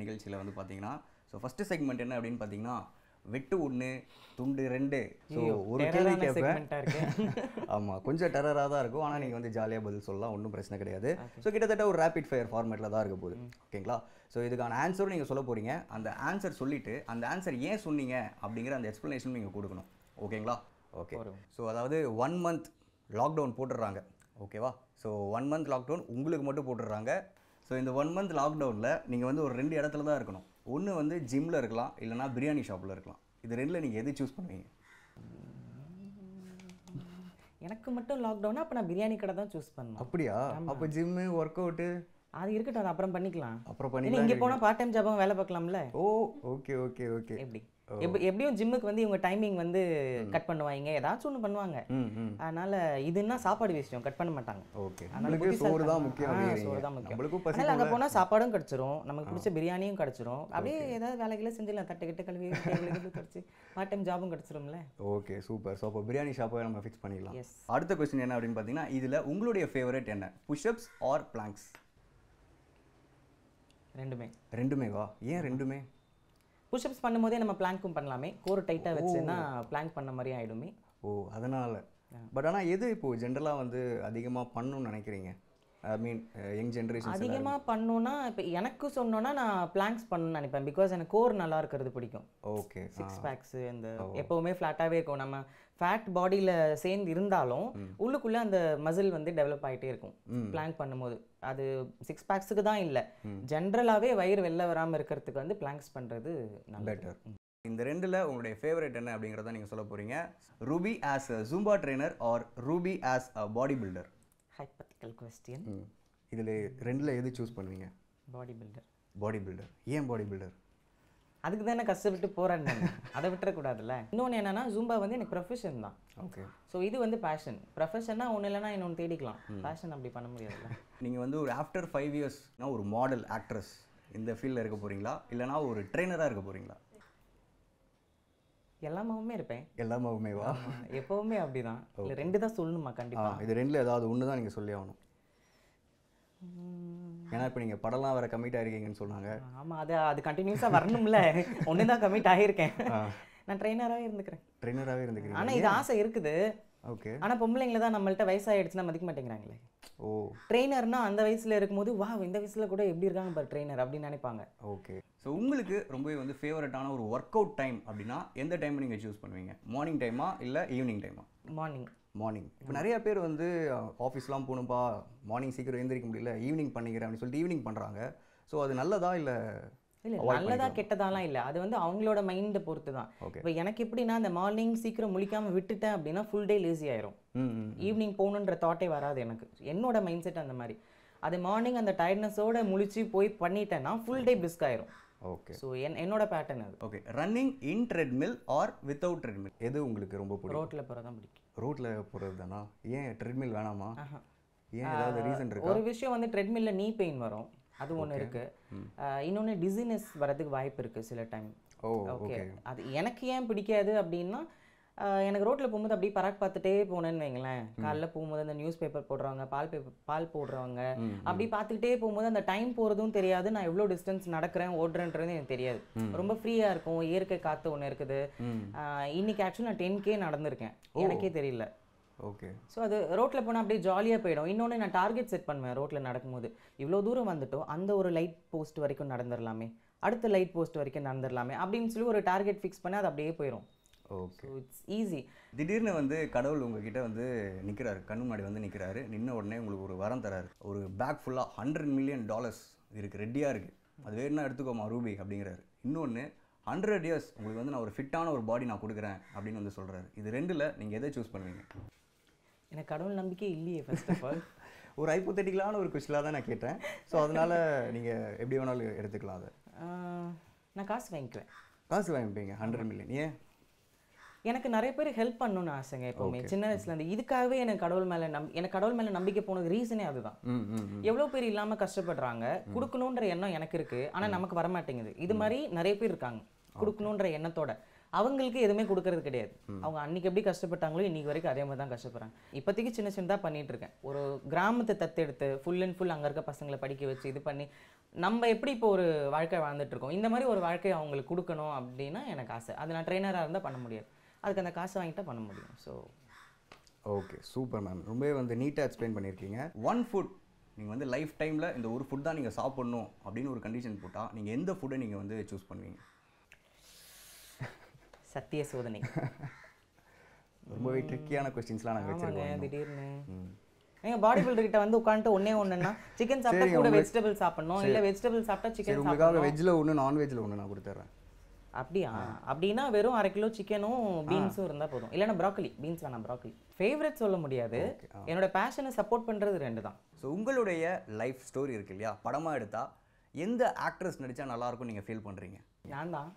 நிகழ்ச்சியில் வந்து பார்த்தீங்கன்னா ஸோ ஃபஸ்ட்டு செக்மெண்ட் என்ன அப்படின்னு பார்த்தீங்கன்னா வெட்டு ஒன்று துண்டு ரெண்டு ஸோ ஒரு கேள்வி கேட்பேன் [LAUGHS] ஆமாம் கொஞ்சம் டெரராக தான் இருக்கும் ஆனால் நீங்கள் வந்து ஜாலியாக பதில் சொல்லலாம் ஒன்றும் பிரச்சனை கிடையாது ஸோ கிட்டத்தட்ட ஒரு ரேப்பிட் ஃபயர் ஃபார்மேட்டில் தான் இருக்க போகுது ஓகேங்களா ஸோ இதுக்கான ஆன்சரும் நீங்கள் சொல்ல போகிறீங்க அந்த ஆன்சர் சொல்லிவிட்டு அந்த ஆன்சர் ஏன் சொன்னீங்க அப்படிங்கிற அந்த எக்ஸ்ப்ளனேஷன் நீங்கள் கொடுக்கணும் ஓகேங்களா ஓகே ஸோ அதாவது ஒன் மந்த் லாக்டவுன் போட்டுடுறாங்க ஓகேவா ஸோ ஒன் மந்த் லாக்டவுன் உங்களுக்கு மட்டும் போட்டுடுறாங்க ஸோ இந்த ஒன் மந்த் லாக்டவுனில் நீங்கள் வந்து ஒரு ரெண்டு இடத்துல தான் இருக்கணும் ஒன்று வந்து ஜிம்மில் இருக்கலாம் இல்லைனா பிரியாணி ஷாப்பில் இருக்கலாம் இது ரெண்டில் நீங்கள் எது சூஸ் பண்ணுவீங்க எனக்கு மட்டும் லாக்டவுனா அப்போ நான் பிரியாணி கடை தான் சூஸ் பண்ணேன் அப்படியா அப்போ ஜிம்மு ஒர்க் அவுட்டு அது இருக்கட்டும் அது அப்புறம் பண்ணிக்கலாம் அப்புறம் பண்ணி இங்கே போனால் பார்ட் டைம் ஜாபாக வேலை பார்க்கலாம்ல ஓ ஓகே ஓகே ஓகே எப்படி எப்படி எப்படியும் ஜிம்முக்கு வந்து இவங்க டைமிங் வந்து கட் பண்ணுவாங்க ஏதாச்சும் ஒண்ணு பண்ணுவாங்க அதனால இதுன்னா சாப்பாடு விஷயம் கட் பண்ண மாட்டாங்க ஓகே சோறு தான் முக்கியம் சோறு தான் முக்கியம் அங்கே போனால் சாப்பாடும் கிடச்சிரும் நமக்கு பிடிச்ச பிரியாணியும் கிடச்சிரும் அப்படியே ஏதாவது வேலைகளை செஞ்சிடலாம் தட்டு கிட்ட கழுவி கிடைச்சி பார்ட் டைம் ஜாபும் கிடைச்சிரும்ல ஓகே சூப்பர் ஸோ அப்போ பிரியாணி ஷாப்பை நம்ம ஃபிக்ஸ் பண்ணிடலாம் அடுத்த கொஸ்டின் என்ன அப்படின்னு பார்த்தீங்கன்னா இதில் உங்களுடைய ஃபேவரட் என்ன புஷ்அப்ஸ் ஆர் பிளாங்க்ஸ் ரெண்டுமே ரெண்டுமே வா ஏன் ரெண்டுமே புஷ்அப்ஸ் பண்ணும்போதே நம்ம பிளாங்க்கும் பண்ணலாமே கோர் டைட்டாக வச்சுன்னா பிளாங்க் பண்ண மாதிரி ஆகிடுமே ஓ அதனால் பட் ஆனால் எது இப்போது ஜென்ரலாக வந்து அதிகமாக பண்ணணும்னு நினைக்கிறீங்க ஐ மீன் யங் ஜென்ரேஷன் அதிகமாக பண்ணோன்னா இப்போ எனக்கு சொன்னோன்னா நான் பிளாங்க்ஸ் பண்ணணும்னு நினைப்பேன் பிகாஸ் எனக்கு கோர் நல்லா இருக்கிறது பிடிக்கும் ஓகே சிக்ஸ் பேக்ஸு இந்த எப்போவுமே ஃப்ளாட்டாகவே இருக்கும் நம்ம ஃபேட் பாடியில் சேர்ந்து இருந்தாலும் உள்ளுக்குள்ளே அந்த மசில் வந்து டெவலப் ஆகிட்டே இருக்கும் பிளாங்க் பண்ணும்போது அது சிக்ஸ் பேக்ஸுக்கு தான் இல்லை ஜென்ரலாகவே வயிறு வெளில வராமல் இருக்கிறதுக்கு வந்து பிளாங்க்ஸ் பண்ணுறது பெட்டர் இந்த ரெண்டில் உங்களுடைய ஃபேவரட் என்ன அப்படிங்கிறத நீங்கள் சொல்ல போகிறீங்க Ruby as a Zumba trainer or Ruby as a body builder hyper practical question இதில் ரெண்டில் எது சூஸ் பண்ணுவீங்க பாடி பில்டர் பாடி பில்டர் ஏன் பாடி பில்டர் அதுக்கு தானே கஷ்டப்பட்டு போகிறேன் [LAUGHS] அதை விட்டுறக்கூடாதுல்ல இன்னொன்று என்னென்னா ஜும்பா வந்து எனக்கு ப்ரொஃபஷன் தான் ஓகே ஸோ இது வந்து பேஷன் ப்ரொஃபஷன்னா ஒன்று இல்லைனா இன்னொன்று தேடிக்கலாம் பேஷன் அப்படி பண்ண முடியாதுல்ல [LAUGHS] நீங்கள் வந்து ஒரு ஆஃப்டர் ஃபைவ் இயர்ஸ்னால் ஒரு மாடல் ஆக்ட்ரஸ் இந்த ஃபீல்டில் இருக்க போகிறீங்களா இல்லைனா ஒரு ட்ரெயினராக இருக்க போகிறீங்களா எல்லா எல்லாமாவுமே இருப்பேன் எல்லா எல்லாமாவுமே வா எப்போவுமே அப்படிதான் இல்லை ரெண்டு தான் சொல்லணுமா கண்டிப்பாக இது ரெண்டில் ஏதாவது ஒன்று தான் நீங்கள் சொல்லி ஆகணும் ஏன்னா இப்போ நீங்கள் படம்லாம் வர கமிட் ஆகிருக்கீங்கன்னு சொன்னாங்க ஆமாம் அது அது கண்டினியூஸாக வரணும்ல [LAUGHS] ஒன்று தான் கமிட் ஆகியிருக்கேன் நான் ட்ரெயினராகவே இருந்துக்கிறேன் ட்ரெயினராகவே இருந்துக்கிறேன் ஆனால் இது ஆசை இருக்குது ஓகே ஆனால் பொம்பளைங்களை தான் நம்மள்கிட்ட வயசாகிடுச்சுன்னா மதிக்க மாட்டேங்கிறாங்களே ஓ ட்ரெயினர்னா அந்த வயசில் இருக்கும்போது வா இந்த வயசில் கூட எப்படி இருக்காங்க பாரு ட்ரெயினர் அப்படின்னு நினைப்பாங்க ஓகே ஸோ உங்களுக்கு ரொம்பவே வந்து ஃபேவரட்டான ஒரு ஒர்க் அவுட் டைம் அப்படின்னா எந்த டைம் நீங்கள் சூஸ் பண்ணுவீங்க மார்னிங் டைமா இல்லை ஈவினிங் டைமா மார்னிங் மார்னிங் இப்போ நிறைய பேர் வந்து ஆஃபீஸ்லாம் போகணும்பா மார்னிங் சீக்கிரம் எழுந்திரிக்க முடியல ஈவினிங் பண்ணிக்கிறேன் அப்படின்னு சொல்லிட்டு ஈவினிங் பண்ணுறாங்க ஸோ அது நல்லதா இல்லை இல்லை நல்லதா கெட்டதாலாம் இல்லை அது வந்து அவங்களோட மைண்டை பொறுத்து தான் இப்போ எனக்கு எப்படின்னா அந்த மார்னிங் சீக்கிரம் முழிக்காமல் விட்டுட்டேன் அப்படின்னா ஃபுல் டே லேசி ஆயிரும் ஈவினிங் போகணுன்ற தாட்டே வராது எனக்கு என்னோட மைண்ட் செட் அந்த மாதிரி அது மார்னிங் அந்த டயர்ட்னஸோட முழிச்சு போய் பண்ணிட்டேன்னா ஃபுல் டே பிஸ்க் ஆயிரும் ஓகே ஸோ என் என்னோட பேட்டர்ன் அது okay running in treadmill or without treadmill எது உங்களுக்கு ரொம்ப பிடிக்கும் ரோட்டில் போகிறது பிடிக்கும் ரோட்டில் போகிறது தானா ஏன் ட்ரெட்மில் வேணாமா ஏன் ஏதாவது ரீசன் இருக்கு ஒரு விஷயம் வந்து ட்ரெட்மில்ல நீ பெயின் வரும் அது ஒன்று இருக்கு இன்னொன்று டிசினஸ் வரதுக்கு வாய்ப்பு இருக்கு சில டைம் ஓகே அது எனக்கு ஏன் பிடிக்காது அப்படின்னா எனக்கு ரோட்டில் போகும்போது அப்படியே பராக் பார்த்துட்டே போனேன்னு வைங்களேன் காலைல போகும்போது அந்த நியூஸ் பேப்பர் போடுறவங்க பால் பேப்பர் பால் போடுறவங்க அப்படி பார்த்துக்கிட்டே போகும்போது அந்த டைம் போகிறதும் தெரியாது நான் எவ்வளோ டிஸ்டன்ஸ் நடக்கிறேன் ஓடுறேன்றது எனக்கு தெரியாது ரொம்ப ஃப்ரீயாக இருக்கும் இயற்கை காற்று ஒன்று இருக்குது இன்னைக்கு ஆக்சுவலி நான் டென் கே நடந்திருக்கேன் எனக்கே தெரியல ஓகே ஸோ அது ரோட்டில் போனால் அப்படியே ஜாலியாக போயிடும் இன்னொன்று நான் டார்கெட் செட் பண்ணுவேன் ரோட்டில் நடக்கும்போது இவ்வளோ தூரம் வந்துட்டோம் அந்த ஒரு லைட் போஸ்ட் வரைக்கும் நடந்துடலாமே அடுத்த லைட் போஸ்ட் வரைக்கும் நடந்துடலாமே அப்படின்னு சொல்லி ஒரு டார்கெட் ஃபிக்ஸ் பண்ணி அது அப்படியே போயிடும் ஓகே இட்ஸ் ஈஸி திடீர்னு வந்து கடவுள் உங்ககிட்ட வந்து நிற்கிறாரு கண் முன்னாடி வந்து நிற்கிறாரு நின்ன உடனே உங்களுக்கு ஒரு வரம் தராரு ஒரு பேக் ஃபுல்லாக ஹண்ட்ரட் மில்லியன் டாலர்ஸ் இருக்குது ரெடியாக இருக்குது அது வேணும்னா எடுத்துக்கோமா ரூபி அப்படிங்கிறாரு இன்னொன்று ஹண்ட்ரட் இயர்ஸ் உங்களுக்கு வந்து நான் ஒரு ஃபிட்டான ஒரு பாடி நான் கொடுக்குறேன் அப்படின்னு வந்து சொல்கிறாரு இது ரெண்டில் நீங்கள் எதை சூஸ் பண்ணுவீங்க எனக்கு கடவுள் நம்பிக்கை இல்லையே ஃபர்ஸ்ட் ஆஃப் ஆல் ஒரு ஹைப்போத்தட்டிக்கலான ஒரு கொஸ்டிலாக தான் நான் கேட்டேன் ஸோ அதனால் நீங்கள் எப்படி வேணாலும் எடுத்துக்கலாம் அதை நான் காசு வாங்கிக்குவேன் காசு வாங்கிப்பீங்க ஹண்ட்ரட் மில்லியன் ஏன் எனக்கு நிறைய பேர் ஹெல்ப் பண்ணணும்னு ஆசைங்க எப்பவுமே சின்ன வயசுல இருந்து இதுக்காகவே எனக்கு கடவுள் மேல நம் எனக்கு கடவுள் மேல நம்பிக்கை போனது ரீசனே அதுதான் எவ்வளவு பேர் இல்லாம கஷ்டப்படுறாங்க கொடுக்கணும்ன்ற எண்ணம் எனக்கு இருக்கு ஆனா நமக்கு வரமாட்டேங்குது இது மாதிரி நிறைய பேர் இருக்காங்க கொடுக்கணும்ன்ற எண்ணத்தோட அவங்களுக்கு எதுவுமே கொடுக்கறது கிடையாது அவங்க அன்னைக்கு எப்படி கஷ்டப்பட்டாங்களோ இன்னைக்கு வரைக்கும் அதே மாதிரி தான் கஷ்டப்படுறாங்க இப்போதைக்கு சின்ன சின்னதாக பண்ணிட்டு இருக்கேன் ஒரு கிராமத்தை தத்தெடுத்து ஃபுல் அண்ட் ஃபுல் அங்கே இருக்க பசங்களை படிக்க வச்சு இது பண்ணி நம்ம எப்படி இப்போ ஒரு வாழ்க்கை வாழ்ந்துட்டு இருக்கோம் இந்த மாதிரி ஒரு வாழ்க்கை அவங்களுக்கு கொடுக்கணும் அப்படின்னா எனக்கு ஆசை அது நான் ட்ரெயினராக இருந்தால் பண்ண முடியாது அதுக்கு அந்த காசை வாங்கிட்டா பண்ண முடியும் ஸோ ஓகே சூப்பர் மேம் ரொம்பவே வந்து நீட்டாக எக்ஸ்பிளைன் பண்ணியிருக்கீங்க ஒன் ஃபுட் நீங்கள் வந்து லைஃப் டைமில் இந்த ஒரு ஃபுட் தான் நீங்கள் சாப்பிட்ணும் அப்படின்னு ஒரு கண்டிஷன் போட்டால் நீங்கள் எந்த ஃபுட்டை நீங்கள் வந்து சூஸ் பண்ணுவீங்க சத்திய சோதனை ரொம்பவே ட்ரிக்கியான கொஸ்டின்ஸ்லாம் நாங்கள் வச்சுருக்கோம் திடீர்னு எங்கள் பாடி பில்டர் கிட்ட வந்து உட்காந்துட்டு ஒன்றே ஒன்றுன்னா சிக்கன் சாப்பிட்டா கூட வெஜிடபிள் சாப்பிடணும் இல்லை வெஜிடபிள் சாப்பிட்டா சிக்கன் சாப்பிடணும் வெஜ்ஜில் ஒன்று நான்வெஜ்ஜில் ஒன்று நான் கொடுத்துட்றேன் அப்படியா அப்படின்னா வெறும் அரை கிலோ சிக்கனும் பீன்ஸும் இருந்தால் போதும் இல்லைனா ப்ராக்கலி பீன்ஸ் வேணாம் ப்ராக்கலி ஃபேவரட் சொல்ல முடியாது என்னோட பேஷனை சப்போர்ட் பண்ணுறது ரெண்டு தான் ஸோ உங்களுடைய லைஃப் ஸ்டோரி இருக்கு இல்லையா படமாக எடுத்தால் எந்த ஆக்ட்ரஸ் நடித்தா நல்லாயிருக்கும் நீங்கள் ஃபீல் பண்ணுறீங்க நான் தான்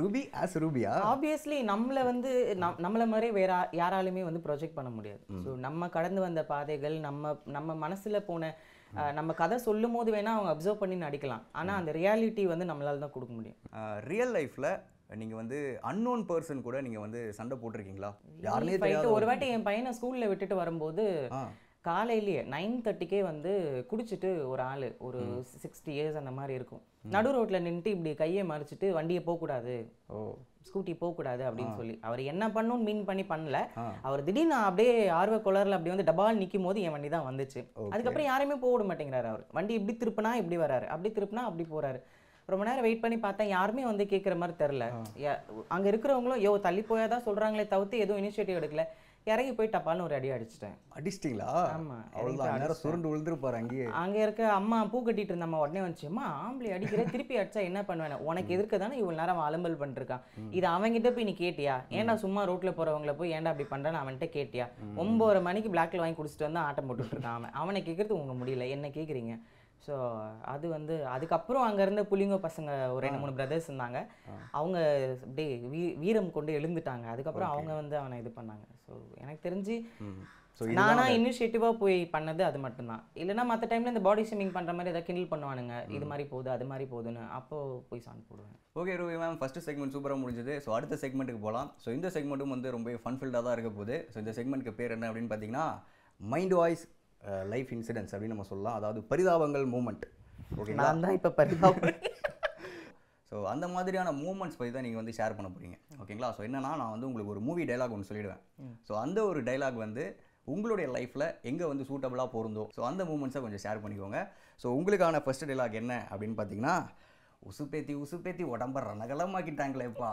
ரூபி ஆஸ் ரூபியா ஆப்வியஸ்லி நம்மளை வந்து நம் நம்மளை மாதிரி வேற யாராலுமே வந்து ப்ரொஜெக்ட் பண்ண முடியாது ஸோ நம்ம கடந்து வந்த பாதைகள் நம்ம நம்ம மனசில் போன நம்ம கதை சொல்லும் போது வேணால் அவங்க அப்சர்வ் பண்ணி நடிக்கலாம் ஆனால் அந்த ரியாலிட்டி வந்து நம்மளால் தான் கொடுக்க முடியும் ரியல் லைஃப்பில் நீங்கள் வந்து அன்னோன் பர்சன் கூட நீங்கள் வந்து சண்டை போட்டிருக்கீங்களா யாருமே ஒரு வாட்டி என் பையனை ஸ்கூலில் விட்டுட்டு வரும்போது காலையிலேயே நைன் தேர்ட்டிக்கே வந்து குடிச்சிட்டு ஒரு ஆள் ஒரு சிக்ஸ்டி இயர்ஸ் அந்த மாதிரி இருக்கும் நடு ரோட்டில் நின்றுட்டு இப்படி கையை மறைச்சிட்டு வண்டியை போகக்கூடாது ஸ்கூட்டி போகக்கூடாது அப்படின்னு சொல்லி அவர் என்ன பண்ணுன்னு மீன் பண்ணி பண்ணல அவர் திடீர்னு அப்படியே ஆர்வ குளரில் அப்படி வந்து டபால் நிற்கும் போது என் வண்டி தான் வந்துச்சு அதுக்கப்புறம் யாருமே போட மாட்டேங்கிறாரு அவர் வண்டி இப்படி திருப்பினா இப்படி வராரு அப்படி திருப்பினா அப்படி போறாரு ரொம்ப நேரம் வெயிட் பண்ணி பார்த்தா யாருமே வந்து கேட்குற மாதிரி தெரில அங்கே இருக்கிறவங்களும் யோ தள்ளி போயாதான் சொல்கிறாங்களே தவிர்த்து எதுவும் இனிஷியேட்டிவ் எடுக்கல இறங்கி போய் டப்பால்னு ஒரு அடி அடிச்சிட்டேன் அடிச்சிட்டிங்களா ஆமாம் அவ்வளோதான் நேரம் சுருண்டு விழுந்துருப்பாரு அங்கேயே அங்கே இருக்க அம்மா பூ கட்டிட்டு இருந்தம்மா உடனே வந்துச்சுமா ஆம்பளை அடிக்கிற திருப்பி அடிச்சா என்ன பண்ணுவேன் உனக்கு எதிர்க்க தானே இவ்வளோ நேரம் அலம்பல் பண்ணிருக்கான் இது அவங்ககிட்ட போய் நீ கேட்டியா ஏன்டா சும்மா ரோட்டில் போகிறவங்கள போய் ஏன்டா அப்படி பண்ணுறேன்னு அவன்கிட்ட கேட்டியா ஒம்பது மணிக்கு பிளாக்ல வாங்கி குடிச்சிட்டு வந்து ஆட்டம் போட்டுட்டு இருக்கான் அவன் அவனை கேட்கறது உங்க முடியல என்ன கேட்குறீங்க ஸோ அது வந்து அதுக்கப்புறம் அங்கே இருந்த பசங்க ஒரு ரெண்டு மூணு பிரதர்ஸ் இருந்தாங்க அவங்க அப்படியே வீ வீரம் கொண்டு எழுந்துட்டாங்க அதுக்கப்புறம் அவங்க வந்து அவனை இது பண்ணாங்க ஸோ எனக்கு தெரிஞ்சு நானா இனிஷியேட்டிவா போய் பண்ணது அது மட்டும்தான் இல்லைனா மத்த டைம்ல இந்த பாடி ஷேமிங் பண்ற மாதிரி ஏதாவது கிண்டில் பண்ணுவானுங்க இது மாதிரி போகுது அது மாதிரி போகுதுன்னு அப்போ போய் சாங் போடுவேன் okay Ruby ma'am first segment சூப்பராக முடிஞ்சது ஸோ அடுத்த செக்மெண்ட்டுக்கு போகலாம் ஸோ இந்த செக்மெண்ட்டும் வந்து ரொம்ப ஃபன்ஃபில்டாக தான் இருக்க போகுது ஸோ இந்த செக்மெண்ட்டுக்கு பேர் என்ன அப்படின்னு பார்த்தீங்கன்னா மைண்ட் வாய்ஸ் லைஃப் இன்சிடென்ட்ஸ் அப்படின்னு நம்ம சொல்லலாம் அதாவது பரிதாபங்கள் மூமெண்ட் ஓகே நான் தான் இப்போ பரிதாபம் ஸோ [LAUGHS] அந்த மாதிரியான மூமெண்ட்ஸ் பற்றி தான் நீங்கள் வந்து ஷேர் பண்ண போகிறீங்க ஓகேங்களா ஸோ என்னென்னா நான் வந்து உங்களுக்கு ஒரு மூவி டைலாக் ஒன்று சொல்லிடுவேன் ஸோ அந்த ஒரு டைலாக் வந்து உங்களுடைய லைஃப்பில் எங்கே வந்து சூட்டபுளாக பொருந்தோ ஸோ அந்த மூமெண்ட்ஸை கொஞ்சம் ஷேர் பண்ணிக்கோங்க ஸோ உங்களுக்கான ஃபஸ்ட்டு டைலாக் என்ன அப்படின்னு பார்த்தீங்கன்னா உசுப்பேத்தி உசுப்பேத்தி உடம்ப ரணகலமாக்கிட்டாங்களேப்பா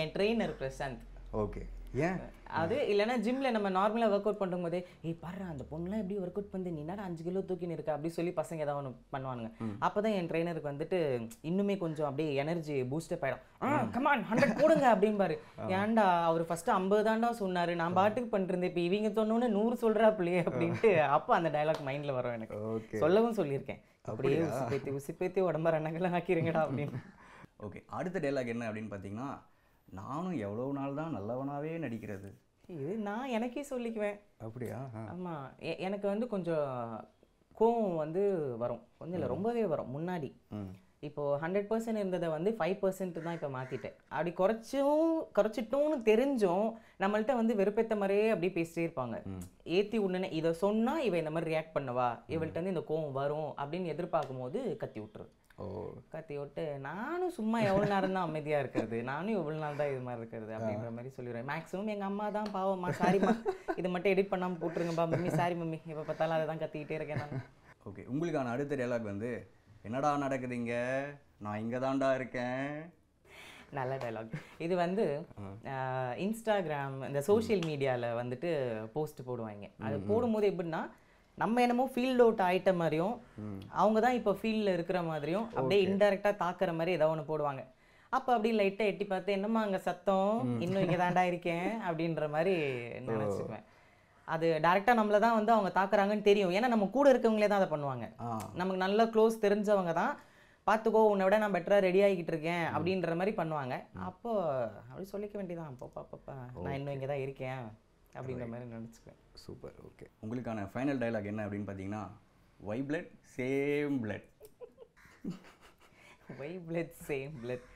என் ட்ரெயினர் பிரசாந்த் ஓகே ஏன் அது இல்லைன்னா ஜிம்ல நம்ம நார்மலா ஒர்க் அவுட் பண்ணும்போது ஏய் பாரு அந்த பொண்ணுலாம் எப்படி ஒர்க் அவுட் பண்ணி நீனாட அஞ்சு கிலோ தூக்கின்னு இருக்க அப்படி சொல்லி பசங்க ஏதாவது ஒன்று பண்ணுவானுங்க அப்பதான் என் ட்ரைனருக்கு வந்துட்டு இன்னுமே கொஞ்சம் அப்படியே எனர்ஜி பூஸ்டப் ஆயிடும் ஆ கமான் ஹண்ட்ரட் போடுங்க அப்படின்பாரு [LAUGHS] ஏன்டா அவர் ஃபர்ஸ்ட் ஐம்பது தாண்டா சொன்னாரு நான் பாட்டுக்கு பண்றேன் இப்போ இவங்க சொன்னோன்னு நூறு சொல்கிறாப்புலையே அப்படின்ட்டு அப்போ அந்த டைலாக் மைண்ட்ல வரும் எனக்கு சொல்லவும் சொல்லியிருக்கேன் அப்படியே உசிப்பேத்தி உசிப்பேத்தி உடம்பு ரெண்டங்களாம் ஆக்கிருங்கடா அப்படின்னு [LAUGHS] ஓகே அடுத்த டைலாக் என்ன அப்படின்னு பாத்தீங்கன்னா நானும் எவ்வளவு நாள் தான் நல்லவனாகவே நடிக்கிறது இது நான் எனக்கே சொல்லிக்குவேன் அப்படியா ஆமாம் எனக்கு வந்து கொஞ்சம் கோவம் வந்து வரும் கொஞ்சம் இல்லை ரொம்பவே வரும் முன்னாடி இப்போது ஹண்ட்ரட் பர்சன்ட் இருந்ததை வந்து ஃபைவ் பர்சன்ட் தான் இப்போ மாற்றிட்டேன் அப்படி குறைச்சும் குறைச்சிட்டோம்னு தெரிஞ்சும் நம்மள்ட்ட வந்து வெறுப்பேற்ற மாதிரியே அப்படியே பேசிட்டே இருப்பாங்க ஏற்றி உடனே இதை சொன்னால் இவ இந்த மாதிரி ரியாக்ட் பண்ணுவா இவள்கிட்ட வந்து இந்த கோவம் வரும் அப்படின்னு எதிர்பார்க்கும் போது கத்தி விட்டுரு கத்தி விட்டு நானும் சும்மா எவ்வளோ நேரம் தான் அமைதியாக இருக்கிறது நானும் எவ்வளோ நாள் தான் இது மாதிரி இருக்கிறது அப்படின்ற மாதிரி சொல்லிடுவேன் மேக்ஸிமம் எங்கள் அம்மா தான் பாவம்மா சாரிம்மா இதை மட்டும் எடிட் பண்ணாமல் போட்டுருங்கப்பா மம்மி சாரி மம்மி எப்போ பார்த்தாலும் அதை தான் கத்திக்கிட்டே இருக்கேன் நான் ஓகே உங்களுக்கான அடுத்த டயலாக் வந்து என்னடா நடக்குதுங்க நான் இங்கே தான்டா இருக்கேன் நல்ல டைலாக் இது வந்து இன்ஸ்டாகிராம் இந்த சோஷியல் மீடியாவில் வந்துட்டு போஸ்ட் போடுவாங்க அது போடும்போது எப்படின்னா நம்ம என்னமோ ஃபீல்ட் அவுட் ஆகிட்ட மாதிரியும் அவங்க தான் இப்போ ஃபீல்டில் இருக்கிற மாதிரியும் அப்படியே இன்டெரக்டாக தாக்குற மாதிரி ஏதோ ஒன்று போடுவாங்க அப்போ அப்படி லைட்டாக எட்டி பார்த்து என்னமா அங்கே சத்தம் இன்னும் இங்கே தாண்டா இருக்கேன் அப்படின்ற மாதிரி நினச்சிக்குவேன் அது டேரெக்டாக நம்மளை தான் வந்து அவங்க தாக்குறாங்கன்னு தெரியும் ஏன்னா நம்ம கூட இருக்கவங்களே தான் அதை பண்ணுவாங்க நமக்கு நல்ல க்ளோஸ் தெரிஞ்சவங்க தான் பார்த்துக்கோ உன்னை விட நான் பெட்டராக ரெடி ஆகிக்கிட்டு இருக்கேன் அப்படின்ற மாதிரி பண்ணுவாங்க அப்போது அப்படி சொல்லிக்க வேண்டியதான் அப்போ பாப்பா நான் இன்னும் இங்கே தான் இருக்கேன் அப்படின்ற மாதிரி நினச்சிக்கிறேன் சூப்பர் ஓகே உங்களுக்கான ஃபைனல் டைலாக் என்ன அப்படின்னு பார்த்தீங்கன்னா why blood same blood why blood same blood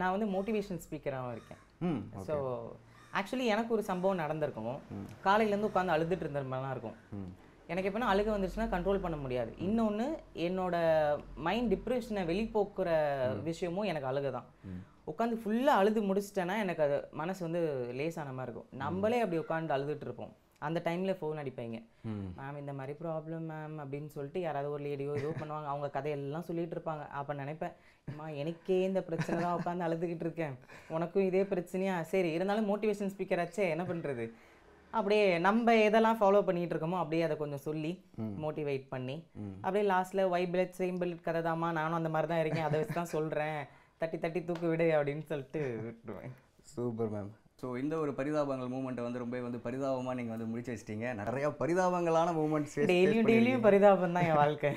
நான் வந்து மோட்டிவேஷன் ஸ்பீக்கராகவும் இருக்கேன் ஸோ ஆக்சுவலி எனக்கு ஒரு சம்பவம் நடந்திருக்கும் காலையிலேருந்து உட்காந்து அழுதுட்டு இருந்த மாதிரிலாம் இருக்கும் எனக்கு எப்போ அழுக வந்துருச்சுன்னா கண்ட்ரோல் பண்ண முடியாது இன்னொன்று என்னோட மைண்ட் டிப்ரெஷனை வெளிப்போக்குற விஷயமும் எனக்கு அழுக தான் உட்காந்து ஃபுல்லாக அழுது முடிச்சிட்டேன்னா எனக்கு அது மனசு வந்து லேசான மாதிரி இருக்கும் நம்மளே அப்படி உட்காந்து அழுதுட்டு இருப்போம் அந்த டைமில் ஃபோன் அடிப்பாங்க மேம் இந்த மாதிரி ப்ராப்ளம் மேம் அப்படின்னு சொல்லிட்டு யாராவது ஒரு லேடியோ ஏதோ பண்ணுவாங்க அவங்க கதையெல்லாம் சொல்லிட்டு இருப்பாங்க அப்போ நினைப்பேன் அம்மா எனக்கே இந்த பிரச்சனை தான் உட்காந்து அழுதுகிட்டு இருக்கேன் உனக்கும் இதே பிரச்சனையா சரி இருந்தாலும் மோட்டிவேஷன் ஸ்பீக்கர் ஆச்சே என்ன பண்ணுறது அப்படியே நம்ம எதெல்லாம் ஃபாலோ பண்ணிட்டு இருக்கோமோ அப்படியே அதை கொஞ்சம் சொல்லி மோட்டிவேட் பண்ணி அப்படியே லாஸ்ட்ல ஒய் பிளட் சேம் பிளட் கதை தாமா நானும் அந்த மாதிரி தான் இருக்கேன் அதை வச்சு தான் சொல்கிறேன் தட்டி தட்டி தூக்கு விடு அப்படின்னு சொல்லிட்டு விட்டுருவேன் சூப்பர் மேம் ஸோ இந்த ஒரு பரிதாபங்கள் மூமெண்ட்டை வந்து ரொம்ப வந்து பரிதாபமாக நீங்கள் வந்து முடிச்சு வச்சிட்டீங்க நிறையா பரிதாபங்களான மூமெண்ட்ஸ் டெய்லியும் டெய்லியும் பரிதாபம் தான் என் வாழ்க்கை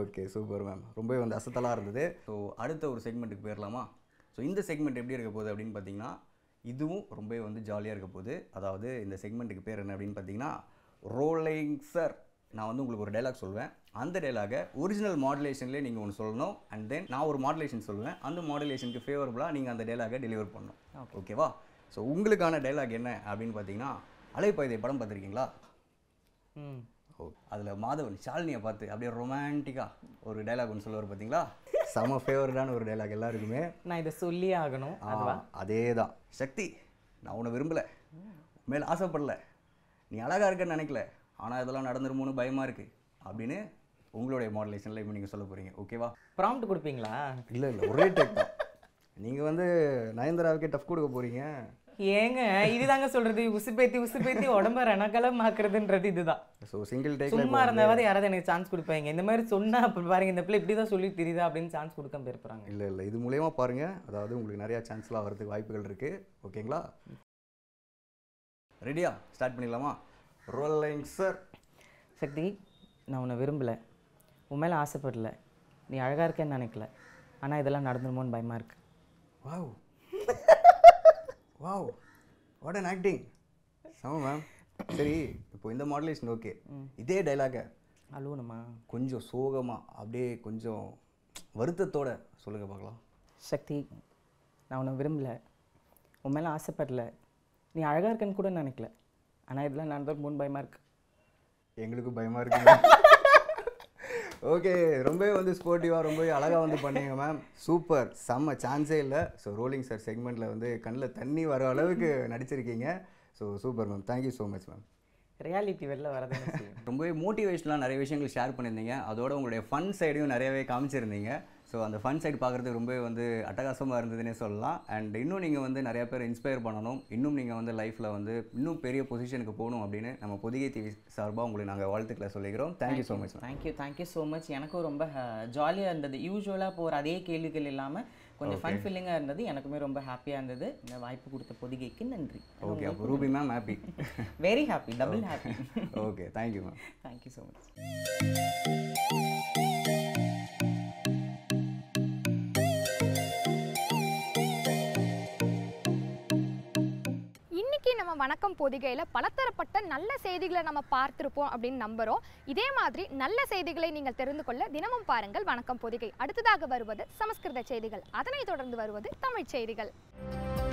ஓகே சூப்பர் மேம் ரொம்பவே வந்து அசத்தலாக இருந்தது ஸோ அடுத்த ஒரு செக்மெண்ட்டுக்கு போயிடலாமா ஸோ இந்த செக்மெண்ட் எப்படி இருக்க போகுது அப்படின்னு பார்த்தீங்கன்னா இதுவும் ரொம்பவே வந்து ஜாலியாக இருக்க போகுது அதாவது இந்த செக்மெண்ட்டுக்கு பேர் என்ன அப்படின்னு பார்த்தீங்கன்னா ரோலிங் சார் நான் வந்து உங்களுக்கு ஒரு டைலாக் சொல்லுவேன் அந்த டைலாகை ஒரிஜினல் மாடுலேஷன்லேயே நீங்கள் ஒன்று சொல்லணும் அண்ட் தென் நான் ஒரு மாடுலேஷன் சொல்லுவேன் அந்த மாடுலேஷனுக்கு ஃபேவரபுளாக நீங்கள் அந்த டைலாகை டெலிவர் பண்ணணும் ஓகேவா ஸோ உங்களுக்கான டைலாக் என்ன அப்படின்னு பார்த்தீங்கன்னா அலைப்பாயுதை படம் பார்த்துருக்கீங்களா ஓ அதில் மாதவன் ஷாலினியை பார்த்து அப்படியே ரொமான்டிக்காக ஒரு டைலாக் ஒன்று சொல்லுவார் பார்த்தீங்களா செம ஃபேவரடான ஒரு டைலாக் எல்லாருக்குமே நான் இதை சொல்லி ஆகணும் அதே தான் சக்தி நான் உன்னை விரும்பலை மேலே ஆசைப்படலை நீ அழகாக இருக்கன்னு நினைக்கல ஆனால் இதெல்லாம் நடந்துருமோன்னு பயமாக இருக்குது அப்படின்னு உங்களுடைய மாடலேஷனில் இப்போ நீங்கள் சொல்ல போகிறீங்க ஓகேவா ப்ராம்ப்ட் கொடுப்பீங்களா இல்லை இல்லை ஒரே டேக் தான் நீங்கள் வந்து நயன்தாராவுக்கே டஃப் கொடுக்க போகிறீங்க ஏங்க இதுதாங்க சொல்கிறது உசுப்பேத்தி உசுப்பேத்தி உடம்ப ரணக்கலமாக்குறதுன்றது இதுதான் ஸோ சிங்கிள் டேக் சும்மா இருந்தாவது யாராவது எனக்கு சான்ஸ் கொடுப்பாங்க இந்த மாதிரி சொன்னால் அப்போ பாருங்க இந்த பிள்ளை இப்படி தான் சொல்லி தெரியுதா அப்படின்னு சான்ஸ் கொடுக்க போயிருப்பாங்க இல்லை இல்லை இது மூலயமா பாருங்க அதாவது உங்களுக்கு நிறையா சான்ஸ்லாம் வரதுக்கு வாய்ப்புகள் இருக்கு ஓகேங்களா ரெடியா ஸ்டார்ட் பண்ணிடலாமா சார் சக்தி நான் உன்னை விரும்பலை உன் மேலே ஆசைப்படல நீ அழகாக இருக்கேன்னு நினைக்கல ஆனால் இதெல்லாம் நடந்துருமோன்னு பயமாக இருக்கு wow wow what an acting சம மேம் சரி இப்போ இந்த மாடலேஷன் ஓகே இதே டைலாக அழுவணுமா கொஞ்சம் சோகமாக அப்படியே கொஞ்சம் வருத்தத்தோட சொல்லுங்க பார்க்கலாம் சக்தி நான் உன்னை விரும்பலை உன் மேலே ஆசைப்படல நீ அழகாக இருக்கேன்னு கூட நினைக்கல ஆனால் இதெல்லாம் நான் தான் பயமாக இருக்கு எங்களுக்கும் பயமாக இருக்கு ஓகே [LAUGHS] ரொம்பவே வந்து ஸ்போர்ட்டிவாக ரொம்ப அழகாக வந்து பண்ணீங்க மேம் சூப்பர் செம்ம சான்ஸே இல்லை ஸோ ரோலிங் சார் செக்மெண்ட்டில் வந்து கண்ணில் தண்ணி வர அளவுக்கு நடிச்சிருக்கீங்க so super ma'am thank you so much ma'am reality வெளில வரது ரொம்பவே மோட்டிவேஷனாக நிறைய விஷயங்கள் ஷேர் பண்ணியிருந்தீங்க அதோட உங்களுடைய ஃபன் சைடையும் நிறையவே காமிச்சிருந்தீங்க ஸோ அந்த ஃபன் சைடு பார்க்குறது ரொம்ப வந்து அட்டகாசமாக இருந்ததுன்னே சொல்லலாம் அண்ட் இன்னும் நீங்கள் வந்து நிறையா பேர் இன்ஸ்பயர் பண்ணணும் இன்னும் நீங்கள் வந்து லைஃப்பில் வந்து இன்னும் பெரிய பொசிஷனுக்கு போகணும் அப்படின்னு நம்ம பொதிகை டிவி சார்பாக உங்களுக்கு நாங்கள் வாழ்த்துக்களை சொல்லிக்கிறோம் thank you so much thank you thank you so much எனக்கும் ரொம்ப ஜாலியாக இருந்தது யூஸ்வலாக போகிற அதே கேள்விகள் இல்லாமல் கொஞ்சம் ஃபன் ஃபீலிங்காக இருந்தது எனக்குமே ரொம்ப ஹாப்பியாக இருந்தது இந்த வாய்ப்பு கொடுத்த பொதிகைக்கு நன்றி ஓகே அப்போ Ruby ma'am happy very happy double happy okay thank you ma'am thank you so much இன்றைக்கி நம்ம வணக்கம் பொதிகையில் பலதரப்பட்ட நல்ல செய்திகளை நம்ம பார்த்துருப்போம் அப்படின்னு நம்புகிறோம் இதே மாதிரி நல்ல செய்திகளை நீங்கள் தெரிந்து கொள்ள தினமும் பாருங்கள் வணக்கம் பொதிகை அடுத்ததாக வருவது சமஸ்கிருத செய்திகள் அதனைத் தொடர்ந்து வருவது தமிழ் செய்திகள்